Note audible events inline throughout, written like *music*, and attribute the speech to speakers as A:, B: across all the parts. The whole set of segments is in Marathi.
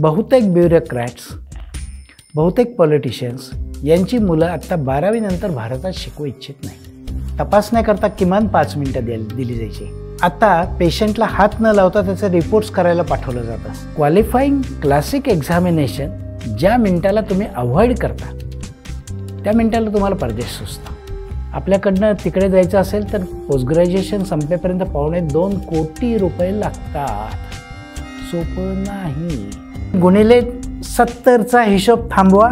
A: बहुतेक ब्युरोक्रॅट्स बहुतेक पॉलिटिशियन्स यांची मुलं आत्ता बारावीनंतर भारतात शिकू इच्छित नाही तपासण्याकरता किमान पाच मिनटं दिल दिली जायची आता पेशंटला हात न लावता त्याचे रिपोर्ट्स करायला पाठवलं जातं क्वालिफाईंग क्लासिक एक्झामिनेशन ज्या मिनटाला तुम्ही अवॉइड करता त्या मिनटाला तुम्हाला परदेश सुचतो आपल्याकडनं तिकडे जायचं असेल तर पोस्ट ग्रॅज्युएशन संपेपर्यंत पावणे दोन कोटी रुपये लागतात सोपं नाही गुणिले सत्तरचा हिशोब थांबवा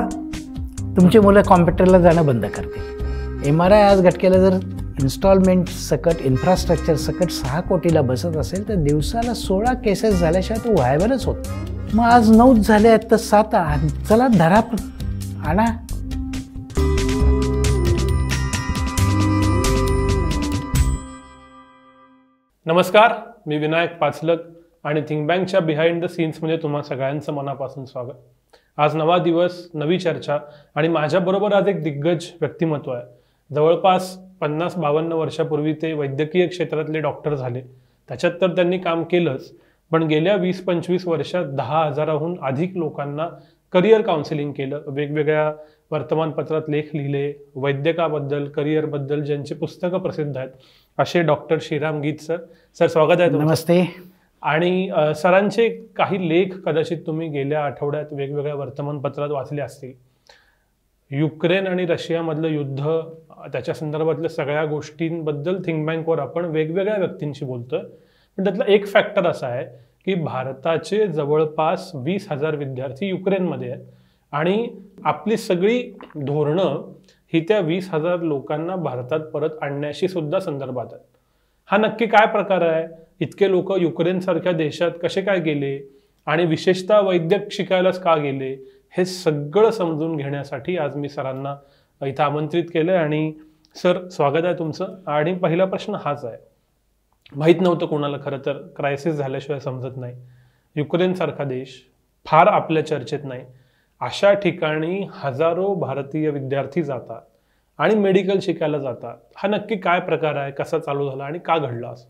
A: तुमची मुलं कॉम्प्युटरला जाणं बंद करते एम आर आय आज घटकेला जर इन्स्टॉलमेंट सकट इन्फ्रास्ट्रक्चर सकट सहा कोटीला बसत असेल तर दिवसाला सोळा केसेस झाल्याशिवाय तो व्हायवरच होत मग आज नऊच झाले आहेत तर सात चला धरा आणा
B: नमस्कार मी विनायक पाचलक आणि थिंक बँकच्या बिहाइंड द सीन्समध्ये तुम्हा सगळ्यांचं मनापासून स्वागत आज नवा दिवस नवी चर्चा आणि माझ्याबरोबर आज एक दिग्गज व्यक्तिमत्व आहे जवळपास पन्नास बावन्न वर्षापूर्वी ते वैद्यकीय क्षेत्रातले डॉक्टर झाले त्याच्यात तर त्यांनी काम केलंच पण गेल्या वीस पंचवीस वर्षात दहा हजाराहून अधिक लोकांना करिअर काउन्सिलिंग केलं वेगवेगळ्या वर्तमानपत्रात लेख लिहिले वैद्यकाबद्दल करिअरबद्दल ज्यांचे पुस्तकं प्रसिद्ध आहेत असे डॉक्टर श्रीराम गीत सर सर स्वागत आहे नमस्ते आणि सरांचे काही लेख कदाचित तुम्ही गेल्या आठवड्यात वेगवेगळ्या वर्तमानपत्रात वाचले असतील युक्रेन आणि रशियामधलं युद्ध त्याच्या संदर्भातल्या सगळ्या गोष्टींबद्दल थिंक बँकवर आपण वेगवेगळ्या व्यक्तींशी बोलतोय पण त्यातला एक फॅक्टर असा आहे की भारताचे जवळपास वीस हजार विद्यार्थी युक्रेनमध्ये आहेत आणि आपली सगळी धोरणं ही त्या वीस हजार लोकांना भारतात परत आणण्याशी सुद्धा संदर्भात आहेत हा नक्की काय प्रकार आहे इतके लोक युक्रेन सारख्या देशात कसे काय गेले आणि विशेषतः वैद्यक शिकायलाच का गेले हे सगळं समजून घेण्यासाठी आज मी सरांना इथं आमंत्रित केलं आणि सर स्वागत आहे तुमचं आणि पहिला प्रश्न हाच आहे माहीत नव्हतं कोणाला खरं तर क्रायसिस झाल्याशिवाय समजत नाही युक्रेन सारखा देश फार आपल्या चर्चेत नाही अशा ठिकाणी हजारो भारतीय विद्यार्थी जातात आणि मेडिकल शिकायला जातात हा नक्की काय प्रकार आहे कसा चालू झाला आणि का घडला असं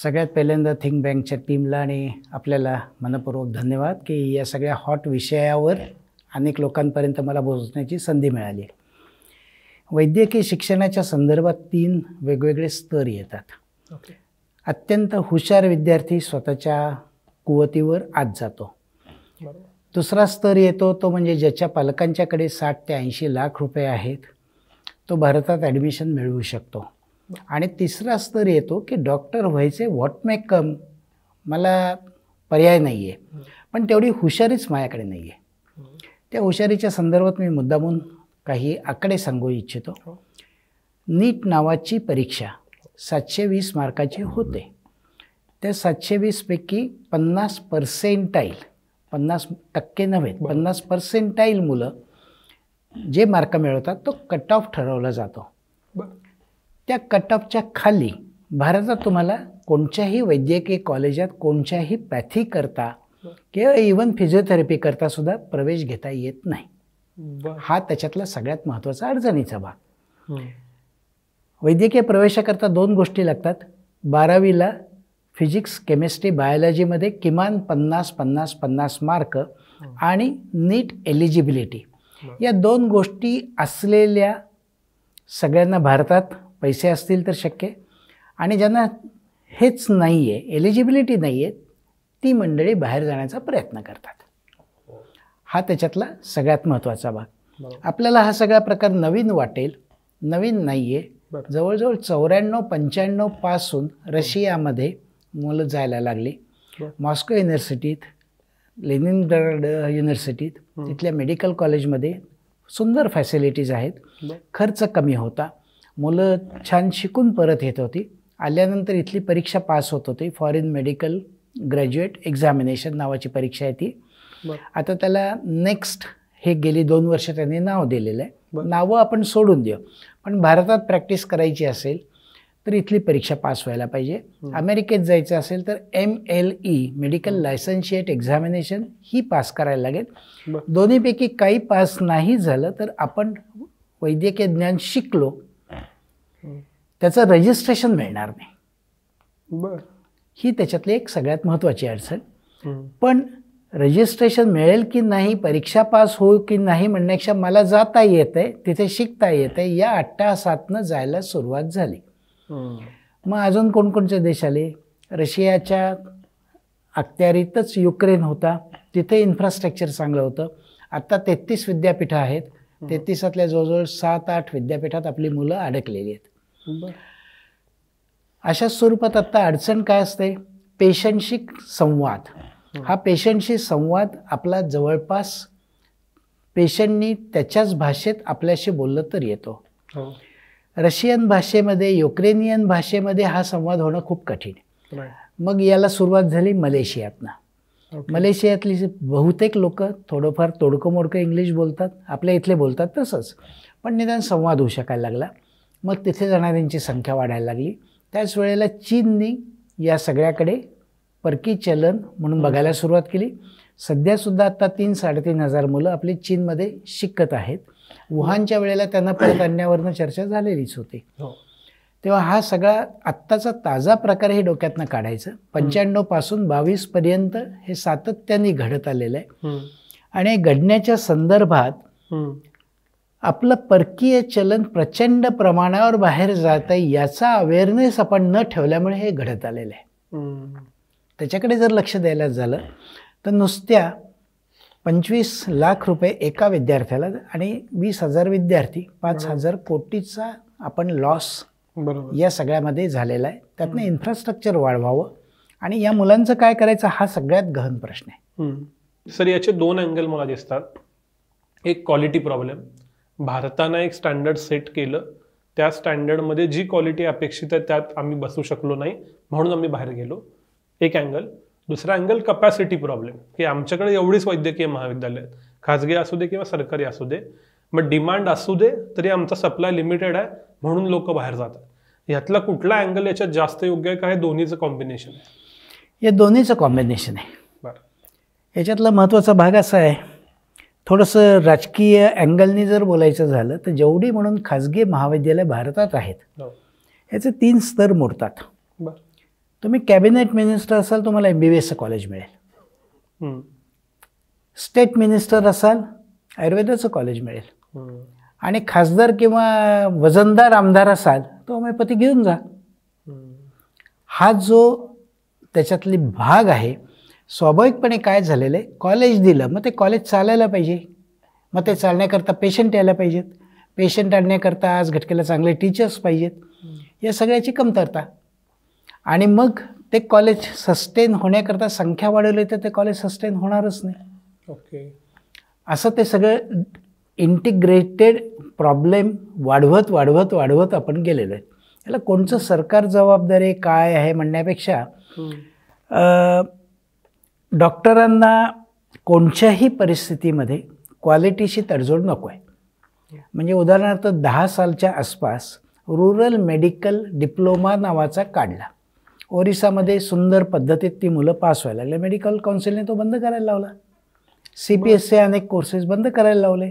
A: सगळ्यात पहिल्यांदा थिंक बँकच्या टीमला आणि आपल्याला मनपूर्वक धन्यवाद की या सगळ्या हॉट विषयावर अनेक लोकांपर्यंत मला पोहोचण्याची संधी मिळाली वैद्यकीय शिक्षणाच्या संदर्भात तीन वेगवेगळे स्तर येतात okay. अत्यंत हुशार विद्यार्थी स्वतःच्या कुवतीवर आत जातो दुसरा स्तर येतो तो म्हणजे ज्याच्या पालकांच्याकडे साठ ते ऐंशी लाख रुपये आहेत तो भारतात ॲडमिशन मिळवू शकतो आणि तिसरा स्तर येतो की डॉक्टर व्हायचे व्हॉट मे कम मला पर्याय नाही आहे पण तेवढी हुशारीच माझ्याकडे नाही आहे त्या हुशारीच्या संदर्भात मी मुद्दामून काही आकडे सांगू इच्छितो हो. नीट नावाची परीक्षा सातशे वीस मार्काची होते त्या सातशे वीसपैकी पन्नास पर्सेंटाईल पन्नास टक्के नव्हे पन्नास पर्सेंटाईल मुलं जे मार्क मिळवतात तो कट ऑफ ठरवला जातो त्या कट ऑफच्या खाली भारतात तुम्हाला कोणत्याही वैद्यकीय कॉलेजात कोणत्याही पॅथी करता किंवा इवन फिजिओथेरपी करता सुद्धा प्रवेश घेता येत नाही हा त्याच्यातला सगळ्यात महत्त्वाचा अडचणीचा भाग वैद्यकीय प्रवेशाकरता दोन गोष्टी लागतात बारावीला फिजिक्स केमिस्ट्री बायोलॉजीमध्ये किमान पन्नास पन्नास पन्नास मार्क आणि नीट एलिजिबिलिटी या दोन गोष्टी असलेल्या सगळ्यांना भारतात पैसे असतील तर शक्य आणि ज्यांना हेच नाही आहे एलिजिबिलिटी नाही आहे ती मंडळी बाहेर जाण्याचा प्रयत्न करतात हा त्याच्यातला सगळ्यात महत्त्वाचा भाग आपल्याला हा सगळा प्रकार नवीन वाटेल नवीन नाही आहे जवळजवळ चौऱ्याण्णव पंच्याण्णव पासून हो. रशियामध्ये मुलं जायला लागली मॉस्को युनिव्हर्सिटीत लेनिनग्राड युनिव्हर्सिटीत तिथल्या मेडिकल कॉलेजमध्ये सुंदर फॅसिलिटीज आहेत खर्च कमी होता मुलं छान शिकून परत येत होती आल्यानंतर इथली परीक्षा पास होत होती फॉरेन मेडिकल ग्रॅज्युएट एक्झामिनेशन नावाची परीक्षा आहे ती आता त्याला नेक्स्ट हे गेली दोन वर्ष त्यांनी नाव दिलेलं आहे नावं आपण सोडून देऊ पण भारतात प्रॅक्टिस करायची असेल तर इथली परीक्षा पास व्हायला पाहिजे अमेरिकेत जायचं असेल तर M L E medical licentiate examination ही पास करायला लागेल दोन्हीपैकी काही पास नाही झालं तर आपण वैद्यकीय ज्ञान शिकलो त्याचं रजिस्ट्रेशन मिळणार नाही बरं ही त्याच्यातली एक सगळ्यात महत्त्वाची अडचण पण रजिस्ट्रेशन मिळेल की नाही परीक्षा पास होईल की नाही म्हणण्यापेक्षा मला जाता आहे तिथे शिकता आहे या अट्टाहासातनं जायला सुरुवात झाली मग अजून कोणकोणते देश आले रशियाच्या अखत्यारीतच युक्रेन होता तिथे इन्फ्रास्ट्रक्चर चांगलं होतं आत्ता तेहतीस विद्यापीठं आहेत तेहतीसातल्या जवळजवळ सात आठ विद्यापीठात आपली मुलं अडकलेली आहेत अशा स्वरूपात आता अडचण काय असते पेशंटशी संवाद हा पेशंटशी संवाद आपला जवळपास पेशंटनी त्याच्याच भाषेत आपल्याशी बोललं तर येतो हो. रशियन भाषेमध्ये युक्रेनियन भाषेमध्ये हा संवाद होणं खूप कठीण मग याला सुरुवात झाली मलेशियातनं मलेशियातली बहुतेक लोक थोडंफार तोडकं मोडकं इंग्लिश बोलतात आपल्या इथले बोलतात तसंच पण निदान संवाद होऊ शकायला लागला मग तिथे जाणाऱ्यांची संख्या वाढायला लागली त्याच वेळेला चीनने या सगळ्याकडे परकी चलन म्हणून बघायला सुरुवात केली सध्यासुद्धा आत्ता तीन साडेतीन हजार मुलं आपली चीनमध्ये शिकत आहेत वुहानच्या वेळेला त्यांना परत आणण्यावरनं चर्चा झालेलीच होती हो. तेव्हा हा सगळा आत्ताचा ताजा प्रकार हे डोक्यातनं काढायचं पासून बावीस पर्यंत हे सातत्याने घडत आलेलं आहे आणि घडण्याच्या संदर्भात आपलं परकीय चलन प्रचंड प्रमाणावर बाहेर जात आहे याचा अवेअरनेस आपण न ठेवल्यामुळे हे घडत आलेलं
B: आहे
A: त्याच्याकडे जर लक्ष द्यायला झालं तर नुसत्या पंचवीस लाख रुपये एका विद्यार्थ्याला आणि वीस हजार विद्यार्थी पाच हजार कोटीचा आपण लॉस बरोबर या सगळ्यामध्ये झालेला आहे त्यातनं इन्फ्रास्ट्रक्चर वाढवावं आणि या मुलांचं काय करायचं हा सगळ्यात गहन प्रश्न
B: आहे सर याचे दोन अँगल मला दिसतात एक क्वालिटी प्रॉब्लेम भारतानं एक स्टँडर्ड सेट केलं त्या स्टँडर्डमध्ये जी क्वालिटी अपेक्षित आहे त्यात आम्ही बसू शकलो नाही म्हणून आम्ही बाहेर गेलो एक अँगल दुसरा अँगल कपॅसिटी प्रॉब्लेम की आमच्याकडे एवढीच वैद्यकीय महाविद्यालय आहेत खाजगी असू दे किंवा सरकारी असू दे मग डिमांड असू दे तरी आमचा सप्लाय लिमिटेड आहे म्हणून लोक बाहेर जातात यातला कुठला अँगल याच्यात जास्त योग्य आहे का हे दोन्हीचं कॉम्बिनेशन
A: आहे या दोन्हीचं कॉम्बिनेशन आहे
B: बरं
A: याच्यातला महत्त्वाचा भाग असा आहे थोडंसं राजकीय अँगलनी जर बोलायचं झालं तर जेवढी म्हणून खाजगी महाविद्यालय भारतात आहेत हो. याचे तीन स्तर मोडतात तुम्ही कॅबिनेट मिनिस्टर असाल तुम्हाला एम बी बी एसचं कॉलेज
B: मिळेल
A: स्टेट मिनिस्टर असाल आयुर्वेदाचं कॉलेज मिळेल आणि खासदार किंवा वजनदार आमदार असाल तो होमिओपॅथी घेऊन जा हा जो त्याच्यातली भाग आहे स्वाभाविकपणे काय झालेलं आहे कॉलेज दिलं मग ते कॉलेज चालायला पाहिजे मग ते चालण्याकरता पेशंट यायला पाहिजेत पेशंट आणण्याकरता आज घटकेला चांगले टीचर्स पाहिजेत या सगळ्याची कमतरता आणि मग ते कॉलेज सस्टेन होण्याकरता संख्या वाढवली तर ते कॉलेज सस्टेन होणारच नाही ओके असं ते सगळं इंटिग्रेटेड प्रॉब्लेम वाढवत वाढवत वाढवत आपण गेलेलो आहे याला कोणचं सरकार जबाबदारी काय आहे म्हणण्यापेक्षा डॉक्टरांना कोणत्याही परिस्थितीमध्ये क्वालिटीशी तडजोड नको आहे म्हणजे उदाहरणार्थ दहा सालच्या आसपास रुरल मेडिकल डिप्लोमा नावाचा काढला ओरिसामध्ये सुंदर पद्धतीत ती मुलं पास व्हायला लागले मेडिकल काउन्सिलने तो बंद करायला लावला सी पी सी अनेक कोर्सेस बंद करायला लावले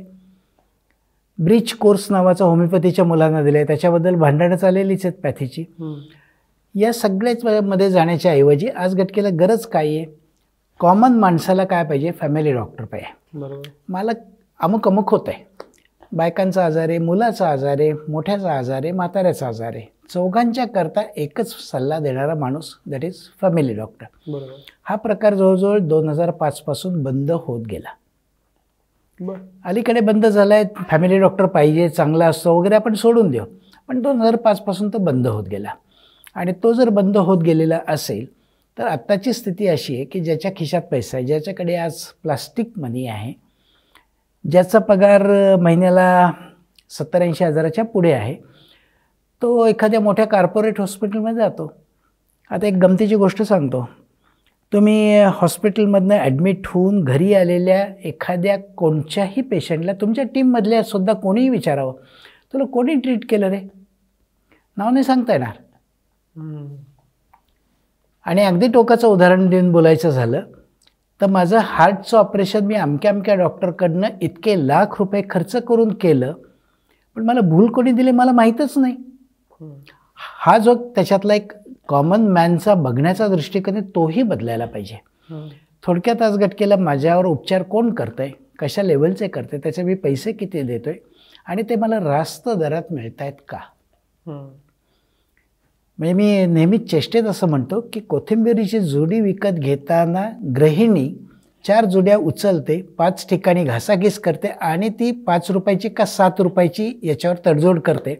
A: ब्रिज कोर्स नावाचा होमिओपॅथीच्या मुलांना दिला आहे त्याच्याबद्दल भांडणं चाललेलीच आहेत पॅथीची या सगळ्याच मध्ये जाण्याच्या ऐवजी आज गटकेला गरज काय आहे कॉमन माणसाला काय पाहिजे फॅमिली डॉक्टर पाहिजे बरोबर मला अमुक अमुक होत आहे बायकांचा आजार आहे मुलाचा आजार आहे मोठ्याचा आजार आहे म्हाताऱ्याचा आजार आहे चौघांच्या करता एकच सल्ला देणारा माणूस दॅट इज फॅमिली डॉक्टर बरोबर हा प्रकार जवळजवळ दोन हजार पाचपासून बंद होत गेला अलीकडे बंद झालाय फॅमिली डॉक्टर पाहिजे चांगला असतो वगैरे आपण सोडून देऊ पण दोन हजार पाचपासून तो बंद होत गेला आणि तो जर बंद होत गेलेला असेल तर आत्ताची स्थिती अशी आहे की ज्याच्या खिशात पैसा आहे ज्याच्याकडे आज प्लास्टिक मनी आहे ज्याचा पगार महिन्याला सत्तर हजाराच्या पुढे आहे तो एखाद्या मोठ्या कॉर्पोरेट हॉस्पिटलमध्ये जातो आता एक गमतीची गोष्ट सांगतो तुम्ही हॉस्पिटलमधनं ॲडमिट होऊन घरी आलेल्या एखाद्या कोणत्याही पेशंटला तुमच्या टीममधल्या सुद्धा कोणीही विचारावं तुला कोणी ट्रीट केलं रे नाव नाही सांगता येणार आणि अगदी टोकाचं उदाहरण देऊन बोलायचं झालं तर माझं हार्टचं ऑपरेशन मी अमक्या अमक्या डॉक्टरकडनं इतके लाख रुपये खर्च करून केलं पण मला भूल कोणी दिली मला माहीतच नाही हा जो त्याच्यातला एक कॉमन मॅनचा बघण्याचा दृष्टिकोन आहे तोही बदलायला पाहिजे थोडक्यात आज गटकेला माझ्यावर उपचार कोण करतं आहे कशा लेवलचे करते त्याचे मी पैसे किती देतोय आणि ते मला रास्त दरात मिळत आहेत का म्हणजे मी नेहमीच चेष्टेत असं म्हणतो की कोथिंबिरीची जुडी विकत घेताना गृहिणी चार जुड्या उचलते पाच ठिकाणी घासाघीस करते आणि ती पाच रुपयाची का सात रुपयाची याच्यावर तडजोड करते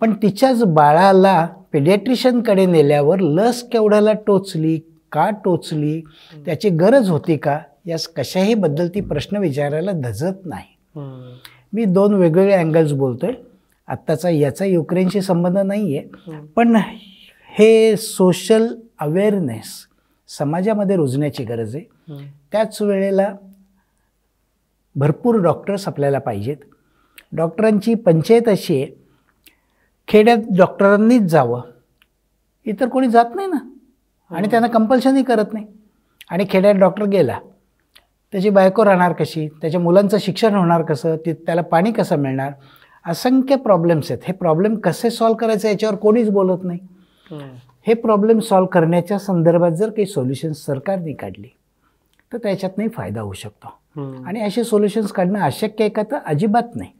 A: पण तिच्याच बाळाला पेडिएट्रिशियनकडे नेल्यावर लस केवढ्याला टोचली का टोचली त्याची गरज होती का यास कशाही बद्दल ती प्रश्न विचारायला धजत नाही मी दोन वेगवेगळे अँगल्स बोलतोय आत्ताचा याचा युक्रेनशी संबंध नाही आहे पण हे सोशल अवेअरनेस समाजामध्ये रुजण्याची गरज आहे त्याच वेळेला भरपूर डॉक्टर्स आपल्याला पाहिजेत डॉक्टरांची पंचायत अशी आहे खेड्यात डॉक्टरांनीच जावं इतर कोणी जात नाही ना आणि त्यांना कंपल्शनही करत नाही आणि खेड्यात डॉक्टर गेला त्याची बायको राहणार कशी त्याच्या मुलांचं शिक्षण होणार कसं ते त्याला पाणी कसं मिळणार असंख्य प्रॉब्लेम्स आहेत हे प्रॉब्लेम कसे सॉल्व्ह करायचे याच्यावर कोणीच बोलत नाही हे प्रॉब्लेम सॉल्व्ह करण्याच्या संदर्भात जर काही सोल्युशन्स सरकारने काढली तर त्याच्यात नाही फायदा होऊ शकतो आणि असे सोल्युशन्स काढणं अशक्य आहे का तर अजिबात नाही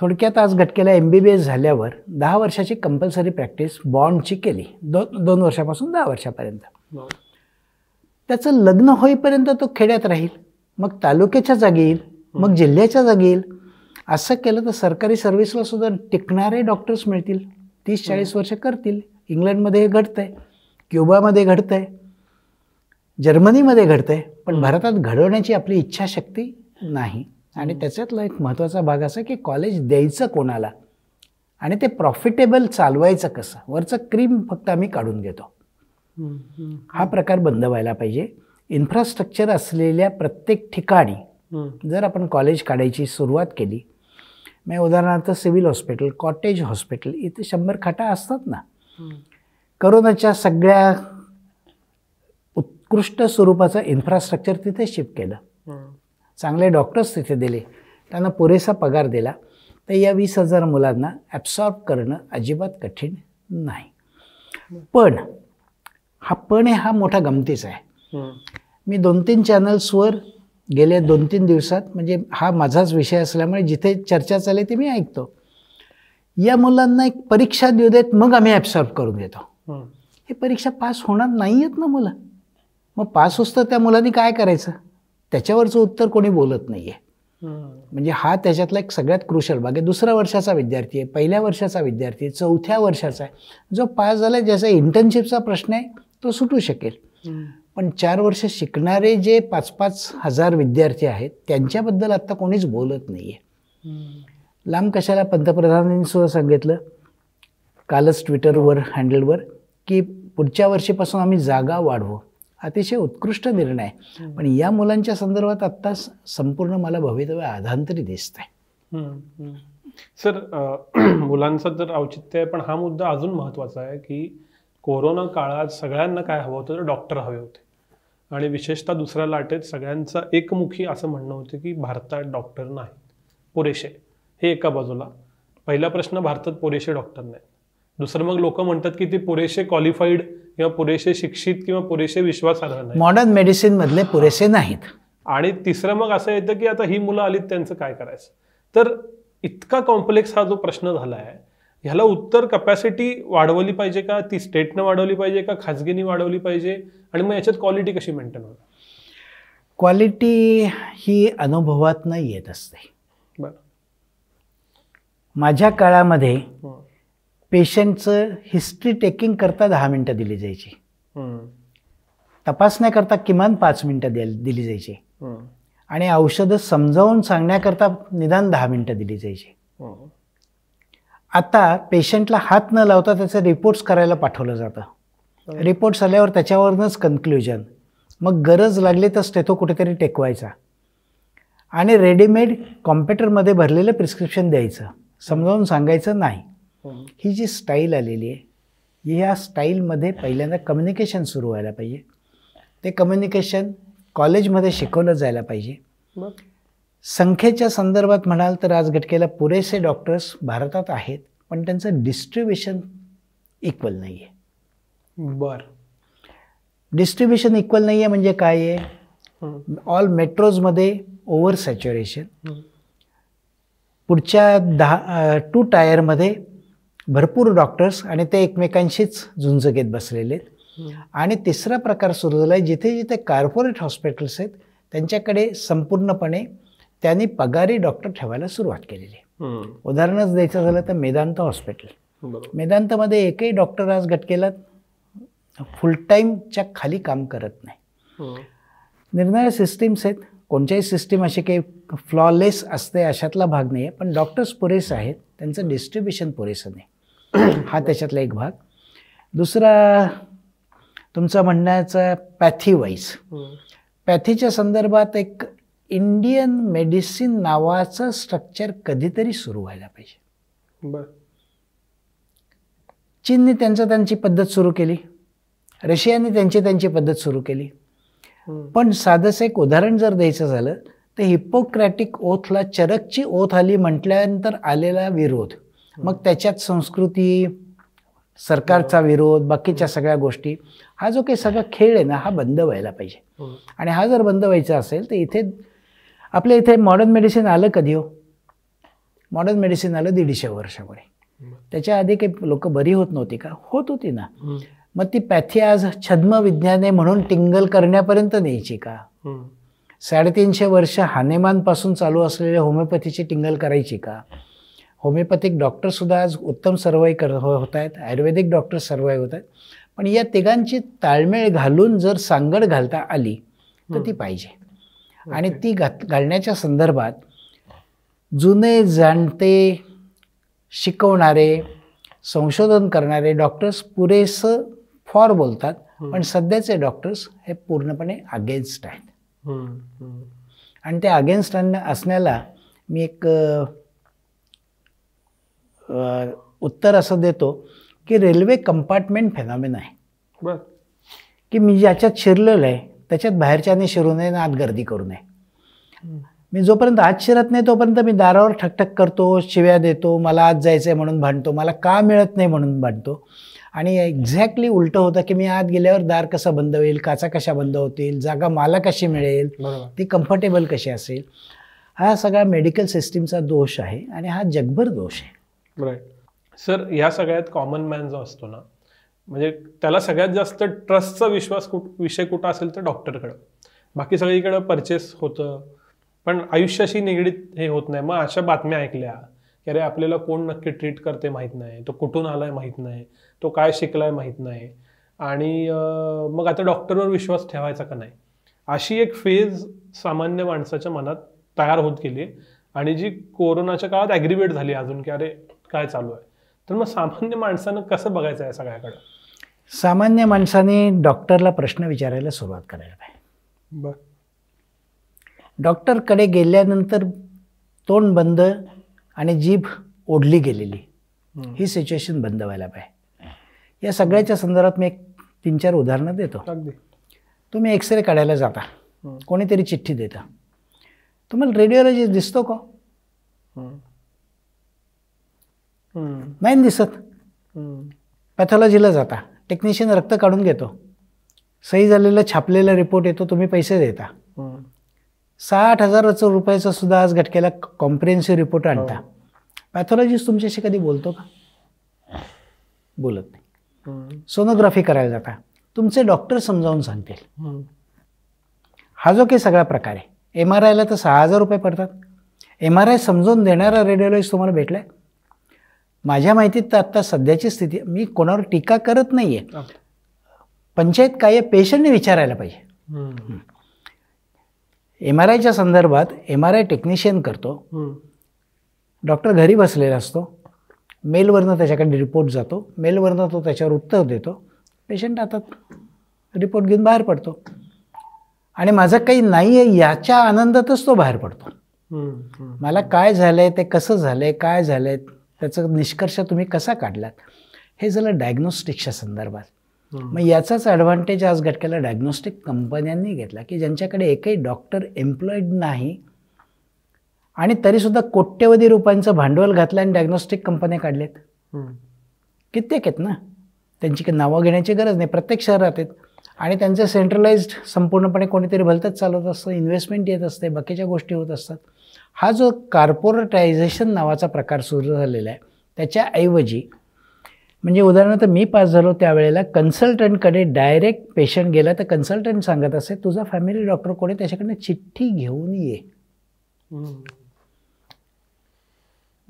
A: थोडक्यात आज घटकेला एम बी बी एस झाल्यावर दहा वर्षाची कंपल्सरी प्रॅक्टिस बॉन्डची केली दोन दोन वर्षापासून दहा वर्षापर्यंत त्याचं लग्न होईपर्यंत तो खेड्यात राहील मग तालुक्याच्या जागी येईल मग जिल्ह्याच्या जागी येईल असं केलं तर सरकारी सर्व्हिसला सुद्धा टिकणारे डॉक्टर्स मिळतील तीस चाळीस वर्ष करतील इंग्लंडमध्ये हे घडतंय क्युबामध्ये आहे जर्मनीमध्ये आहे पण भारतात घडवण्याची आपली इच्छाशक्ती नाही आणि त्याच्यातला एक महत्त्वाचा भाग असा की कॉलेज द्यायचं कोणाला आणि ते प्रॉफिटेबल चालवायचं कसं वरचं क्रीम फक्त आम्ही काढून घेतो हा प्रकार बंद व्हायला पाहिजे इन्फ्रास्ट्रक्चर असलेल्या प्रत्येक ठिकाणी जर आपण कॉलेज काढायची सुरुवात केली म्हणजे उदाहरणार्थ सिव्हिल हॉस्पिटल कॉटेज हॉस्पिटल इथे शंभर खाटा असतात ना करोनाच्या सगळ्या उत्कृष्ट स्वरूपाचं इन्फ्रास्ट्रक्चर तिथे शिफ्ट केलं चांगले डॉक्टर्स तिथे दिले त्यांना पुरेसा पगार दिला तर या वीस हजार मुलांना ॲब्सॉर्ब करणं अजिबात कठीण नाही पण हा पण हा मोठा गमतीचा आहे मी दोन तीन चॅनल्सवर गेले दोन तीन दिवसात म्हणजे हा माझाच विषय असल्यामुळे जिथे चर्चा चालली ते मी ऐकतो या मुलांना एक परीक्षा देऊ देत मग आम्ही ॲब्सॉर्ब करून घेतो हे परीक्षा पास होणार नाही आहेत ना मुलं मग पास होतं त्या मुलांनी काय करायचं त्याच्यावरचं उत्तर कोणी बोलत नाही आहे म्हणजे हा त्याच्यातला एक सगळ्यात क्रुशल भाग आहे दुसऱ्या वर्षाचा विद्यार्थी आहे पहिल्या वर्षाचा विद्यार्थी आहे चौथ्या वर्षाचा आहे जो पास झाला ज्याचा इंटर्नशिपचा प्रश्न आहे तो सुटू शकेल पण चार वर्ष शिकणारे जे पाच पाच हजार विद्यार्थी आहेत त्यांच्याबद्दल आता कोणीच बोलत नाही
B: आहे
A: लांब कशाला पंतप्रधानांनी सुद्धा सांगितलं कालच ट्विटरवर हँडलवर की पुढच्या वर्षीपासून आम्ही जागा वाढवू अतिशय उत्कृष्ट निर्णय पण या मुलांच्या संदर्भात आत्ता संपूर्ण मला भवितव्य आधांतरी दिसत
B: आहे सर *clears throat* मुलांचं तर औचित्य आहे पण हा मुद्दा अजून महत्त्वाचा आहे की कोरोना काळात सगळ्यांना काय हवं होतं तर डॉक्टर हवे होते आणि विशेषतः दुसऱ्या लाटेत सगळ्यांचं एकमुखी असं म्हणणं होतं की भारतात डॉक्टर नाहीत पुरेसे हे एका बाजूला पहिला प्रश्न भारतात पुरेसे डॉक्टर नाहीत दुसरं मग लोक म्हणतात की ते पुरेसे क्वालिफाईड किंवा पुरेसे शिक्षित किंवा पुरेसे विश्वासार्ह नाही
A: मॉडर्न मेडिसिन मधले पुरेसे
B: नाहीत आणि तिसरं मग असं येतं की आता ही मुलं आलीत त्यांचं काय करायचं तर इतका कॉम्प्लेक्स हा जो प्रश्न झाला आहे ह्याला उत्तर कपॅसिटी वाढवली पाहिजे का ती स्टेटनं वाढवली पाहिजे का खाजगीनी वाढवली पाहिजे आणि मग याच्यात क्वालिटी कशी मेंटेन होणार
A: क्वालिटी ही अनुभवातनं येत असते माझ्या काळामध्ये पेशंटचं हिस्ट्री टेकिंग करता दहा मिनिटं दिली जायची तपासण्याकरता किमान पाच मिनटं दिली जायची आणि औषधं समजावून सांगण्याकरता निदान दहा मिनिटं दिली जायची आता पेशंटला हात न लावता त्याचे रिपोर्ट्स करायला पाठवलं जातं रिपोर्ट्स आल्यावर त्याच्यावरूनच कन्क्ल्युजन मग गरज लागली तर तो कुठेतरी टेकवायचा आणि रेडीमेड कॉम्प्युटरमध्ये भरलेलं प्रिस्क्रिप्शन द्यायचं समजावून सांगायचं नाही हो. ही जी स्टाईल आलेली आहे ह्या स्टाईलमध्ये पहिल्यांदा कम्युनिकेशन सुरू व्हायला पाहिजे ते कम्युनिकेशन कॉलेजमध्ये शिकवलं जायला पाहिजे संख्येच्या संदर्भात म्हणाल तर आज घटकेला पुरेसे डॉक्टर्स भारतात आहेत पण त्यांचं डिस्ट्रीब्युशन इक्वल नाही आहे बर डिस्ट्रीब्युशन इक्वल नाही आहे म्हणजे काय आहे ऑल मेट्रोजमध्ये ओव्हर सॅच्युरेशन पुढच्या दहा टू टायरमध्ये भरपूर डॉक्टर्स आणि ते एकमेकांशीच झुंज घेत बसलेले आहेत आणि तिसरा प्रकार सुरू झाला आहे जिथे जिथे कॉर्पोरेट हॉस्पिटल्स आहेत त्यांच्याकडे संपूर्णपणे त्यांनी पगारी डॉक्टर ठेवायला सुरुवात केलेली उदाहरणच द्यायचं झालं तर मेदांत हॉस्पिटल मेदांतमध्ये एकही डॉक्टर आज गटकेला फुल टाईमच्या खाली काम करत नाही निर्णय सिस्टीम्स आहेत कोणत्याही सिस्टीम अशी काही फ्लॉलेस असते अशातला भाग नाही आहे पण डॉक्टर्स पुरेसे आहेत त्यांचं डिस्ट्रीब्युशन पुरेसं नाही *coughs* हा त्याच्यातला एक भाग दुसरा तुमचा म्हणण्याचा पॅथीवाईज पॅथीच्या संदर्भात एक इंडियन मेडिसिन नावाचं स्ट्रक्चर कधीतरी सुरू व्हायला पाहिजे चीनने त्यांचं त्यांची पद्धत सुरू केली रशियाने त्यांची त्यांची पद्धत सुरू केली पण साधस एक उदाहरण जर द्यायचं झालं तर हिपोक्रॅटिक ओथला चरकची ओथ आली म्हटल्यानंतर आलेला विरोध मग त्याच्यात संस्कृती सरकारचा विरोध बाकीच्या सगळ्या गोष्टी हा जो काही सगळा खेळ आहे ना हा बंद व्हायला पाहिजे आणि हा जर बंद व्हायचा असेल तर इथे आपल्या इथे मॉडर्न मेडिसिन आलं कधी हो मॉडर्न मेडिसिन आलं दीडशे वर्षामुळे त्याच्या आधी काही लोक बरी होत नव्हती का होत होती ना मग ती पॅथी आज छद्म विज्ञाने म्हणून टिंगल करण्यापर्यंत न्यायची का साडेतीनशे वर्ष हानेमानपासून चालू असलेल्या होमिओपॅथीची टिंगल करायची का होमिओपॅथिक सुद्धा आज उत्तम सर्वाई कर हो होत आहेत आयुर्वेदिक डॉक्टर सर्वाई होत आहेत पण या तिघांची ताळमेळ घालून जर सांगड घालता आली तर ती पाहिजे आणि ती घात घालण्याच्या संदर्भात जुने जाणते शिकवणारे संशोधन करणारे डॉक्टर्स पुरेसं फॉर बोलतात पण सध्याचे डॉक्टर्स हे पूर्णपणे अगेन्स्ट आहेत आणि ते अगेन्स्ट असण्याला मी एक उत्तर असं देतो की रेल्वे कंपार्टमेंट फेनॉमिन आहे की मी ज्याच्यात शिरलेलं आहे त्याच्यात बाहेरच्याने शिरू नये ना आत गर्दी करू नये मी जोपर्यंत आत शिरत नाही तोपर्यंत मी दारावर ठकठक करतो शिव्या देतो मला आत जायचं आहे म्हणून भांडतो मला का मिळत नाही म्हणून भांडतो आणि एक्झॅक्टली उलटं होतं की मी आत गेल्यावर दार कसं बंद होईल काचा कशा बंद होतील जागा मला कशी मिळेल ती कम्फर्टेबल कशी असेल हा सगळा मेडिकल सिस्टीमचा दोष आहे आणि हा जगभर दोष
B: आहे सर ह्या सगळ्यात कॉमन मॅन जो असतो ना म्हणजे त्याला सगळ्यात जास्त ट्रस्टचा विश्वास कुठ विषय कुठं असेल तर डॉक्टरकडं बाकी सगळीकडं परचेस होतं पण आयुष्याशी निगडीत हे होत नाही मग अशा बातम्या ऐकल्या की अरे आपल्याला कोण नक्की ट्रीट करते माहीत नाही तो कुठून आलाय माहीत नाही तो काय शिकलाय माहीत नाही आणि मग आता डॉक्टरवर विश्वास ठेवायचा का नाही अशी एक फेज सामान्य माणसाच्या मनात तयार होत गेली आणि जी कोरोनाच्या काळात ॲग्रिवेट झाली अजून की अरे काय चालू आहे तर मग सामान्य माणसानं कसं बघायचं आहे सगळ्याकडं
A: सामान्य माणसाने डॉक्टरला प्रश्न विचारायला सुरुवात करायला
B: पाहिजे
A: डॉक्टरकडे गेल्यानंतर तोंड बंद आणि जीभ ओढली गेलेली ही सिच्युएशन बंद व्हायला पाहिजे या सगळ्याच्या संदर्भात मी एक तीन चार उदाहरणं देतो तुम्ही एक्सरे काढायला जाता कोणीतरी चिठ्ठी देता तुम्हाला रेडिओलॉजी दिसतो का नाही दिसत पॅथॉलॉजीला जाता टेक्निशियन रक्त काढून घेतो सही झालेला छापलेला रिपोर्ट येतो तुम्ही पैसे देता साठ हजाराचं रुपयाचा सुद्धा आज घटकेला कॉम्प्रिहेन्सिव्ह हो. रिपोर्ट आणता पॅथॉलॉजिस्ट तुमच्याशी कधी बोलतो का बोलत नाही सोनोग्राफी करायला जाता तुमचे डॉक्टर समजावून सांगतील हा जो काही सगळा प्रकार आहे एम आर आयला तर सहा हजार रुपये पडतात एम आर आय समजून देणारा रेडिओलॉजिस्ट तुम्हाला भेटलाय माझ्या माहितीत तर आत्ता सध्याची स्थिती मी कोणावर टीका करत नाही आहे पंचायत काय आहे पेशंटने विचारायला पाहिजे एम आर आयच्या संदर्भात एम आर आय टेक्निशियन करतो डॉक्टर घरी बसलेला असतो मेलवरनं त्याच्याकडे रिपोर्ट जातो मेलवरनं तो त्याच्यावर उत्तर देतो पेशंट आता रिपोर्ट घेऊन बाहेर पडतो आणि माझं काही नाही आहे याच्या आनंदातच तो बाहेर पडतो मला काय झालंय ते कसं झालंय काय झालंय त्याचा निष्कर्ष तुम्ही कसा काढलात हे झालं डायग्नोस्टिकच्या संदर्भात मग याचाच ॲडव्हान्टेज आज घटकेला डायग्नोस्टिक कंपन्यांनी घेतला की ज्यांच्याकडे एकही डॉक्टर एम्प्लॉईड नाही आणि तरीसुद्धा कोट्यवधी रुपयांचं भांडवल घातलं आणि डायग्नोस्टिक कंपन्या काढल्यात कित्येक आहेत ना त्यांची काही नावं घेण्याची गरज नाही प्रत्येक शहरात आहेत आणि त्यांचं सेंट्रलाइज्ड संपूर्णपणे कोणीतरी भलतंच चालत असतं इन्व्हेस्टमेंट येत असते बाकीच्या गोष्टी होत असतात हा जो कार्पोरेटायझेशन नावाचा प्रकार सुरू झालेला आहे त्याच्याऐवजी म्हणजे उदाहरणार्थ मी पास झालो त्यावेळेला कन्सल्टंटकडे डायरेक्ट पेशंट गेला तर कन्सल्टंट सांगत असे तुझा फॅमिली डॉक्टर कोणी त्याच्याकडनं चिठ्ठी घेऊन ये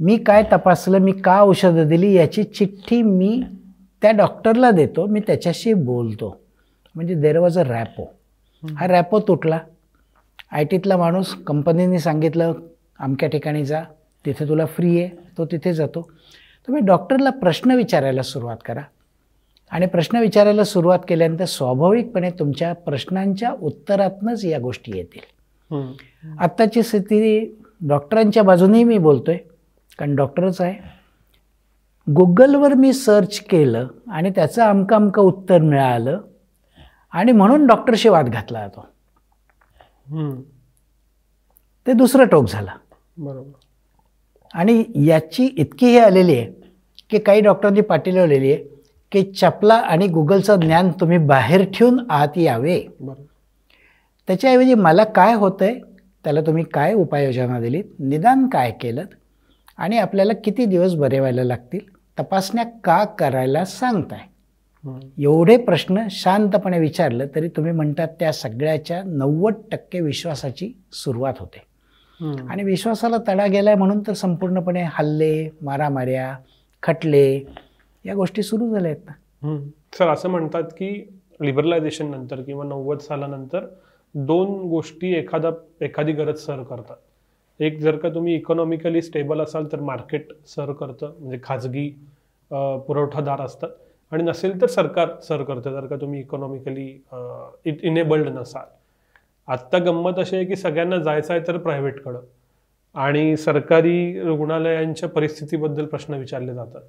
A: मी काय तपासलं मी का औषधं दिली याची चिठ्ठी मी त्या डॉक्टरला देतो मी त्याच्याशी बोलतो म्हणजे देर वॉज अ रॅपो हा रॅपो तुटला आय टीतला माणूस कंपनीने सांगितलं अमक्या ठिकाणी जा तिथे तुला फ्री आहे तो तिथे जातो तुम्ही डॉक्टरला प्रश्न विचारायला सुरुवात करा आणि प्रश्न विचारायला सुरुवात केल्यानंतर स्वाभाविकपणे तुमच्या प्रश्नांच्या उत्तरातनच या गोष्टी येतील आत्ताची स्थिती डॉक्टरांच्या बाजूनही मी बोलतोय कारण डॉक्टरच आहे गुगलवर मी सर्च केलं आणि त्याचं अमकं अमकं उत्तर मिळालं आणि म्हणून डॉक्टरशी वाद घातला जातो ते दुसरं टोक झालं
B: बरोबर
A: आणि याची इतकी हे आलेली आहे की काही डॉक्टरांनी पाठी लावलेली आहे की चपला आणि गुगलचं ज्ञान तुम्ही बाहेर ठेवून आत यावे त्याच्याऐवजी मला काय होतंय आहे त्याला तुम्ही काय उपाययोजना दिलीत निदान काय केलं आणि आपल्याला किती दिवस बरे व्हायला लागतील तपासण्या का करायला सांगताय एवढे प्रश्न शांतपणे विचारलं तरी तुम्ही म्हणतात त्या सगळ्याच्या नव्वद टक्के विश्वासाची सुरुवात होते आणि विश्वासाला तडा गेलाय म्हणून तर संपूर्णपणे हल्ले मारामाऱ्या खटले या गोष्टी सुरू झाल्या आहेत ना
B: सर असं म्हणतात की लिबरलायझेशन नंतर किंवा नव्वद सालानंतर दोन गोष्टी एखादा एखादी गरज सर करतात एक जर का तुम्ही इकॉनॉमिकली स्टेबल असाल तर मार्केट सर करतं म्हणजे खाजगी पुरवठादार असतात आणि नसेल तर सरकार सर करतं जर का तुम्ही इकॉनॉमिकली इनेबल्ड नसाल आत्ता गंमत अशी आहे की सगळ्यांना जायचं आहे तर प्रायव्हेटकडं आणि सरकारी रुग्णालयांच्या परिस्थितीबद्दल प्रश्न विचारले जातात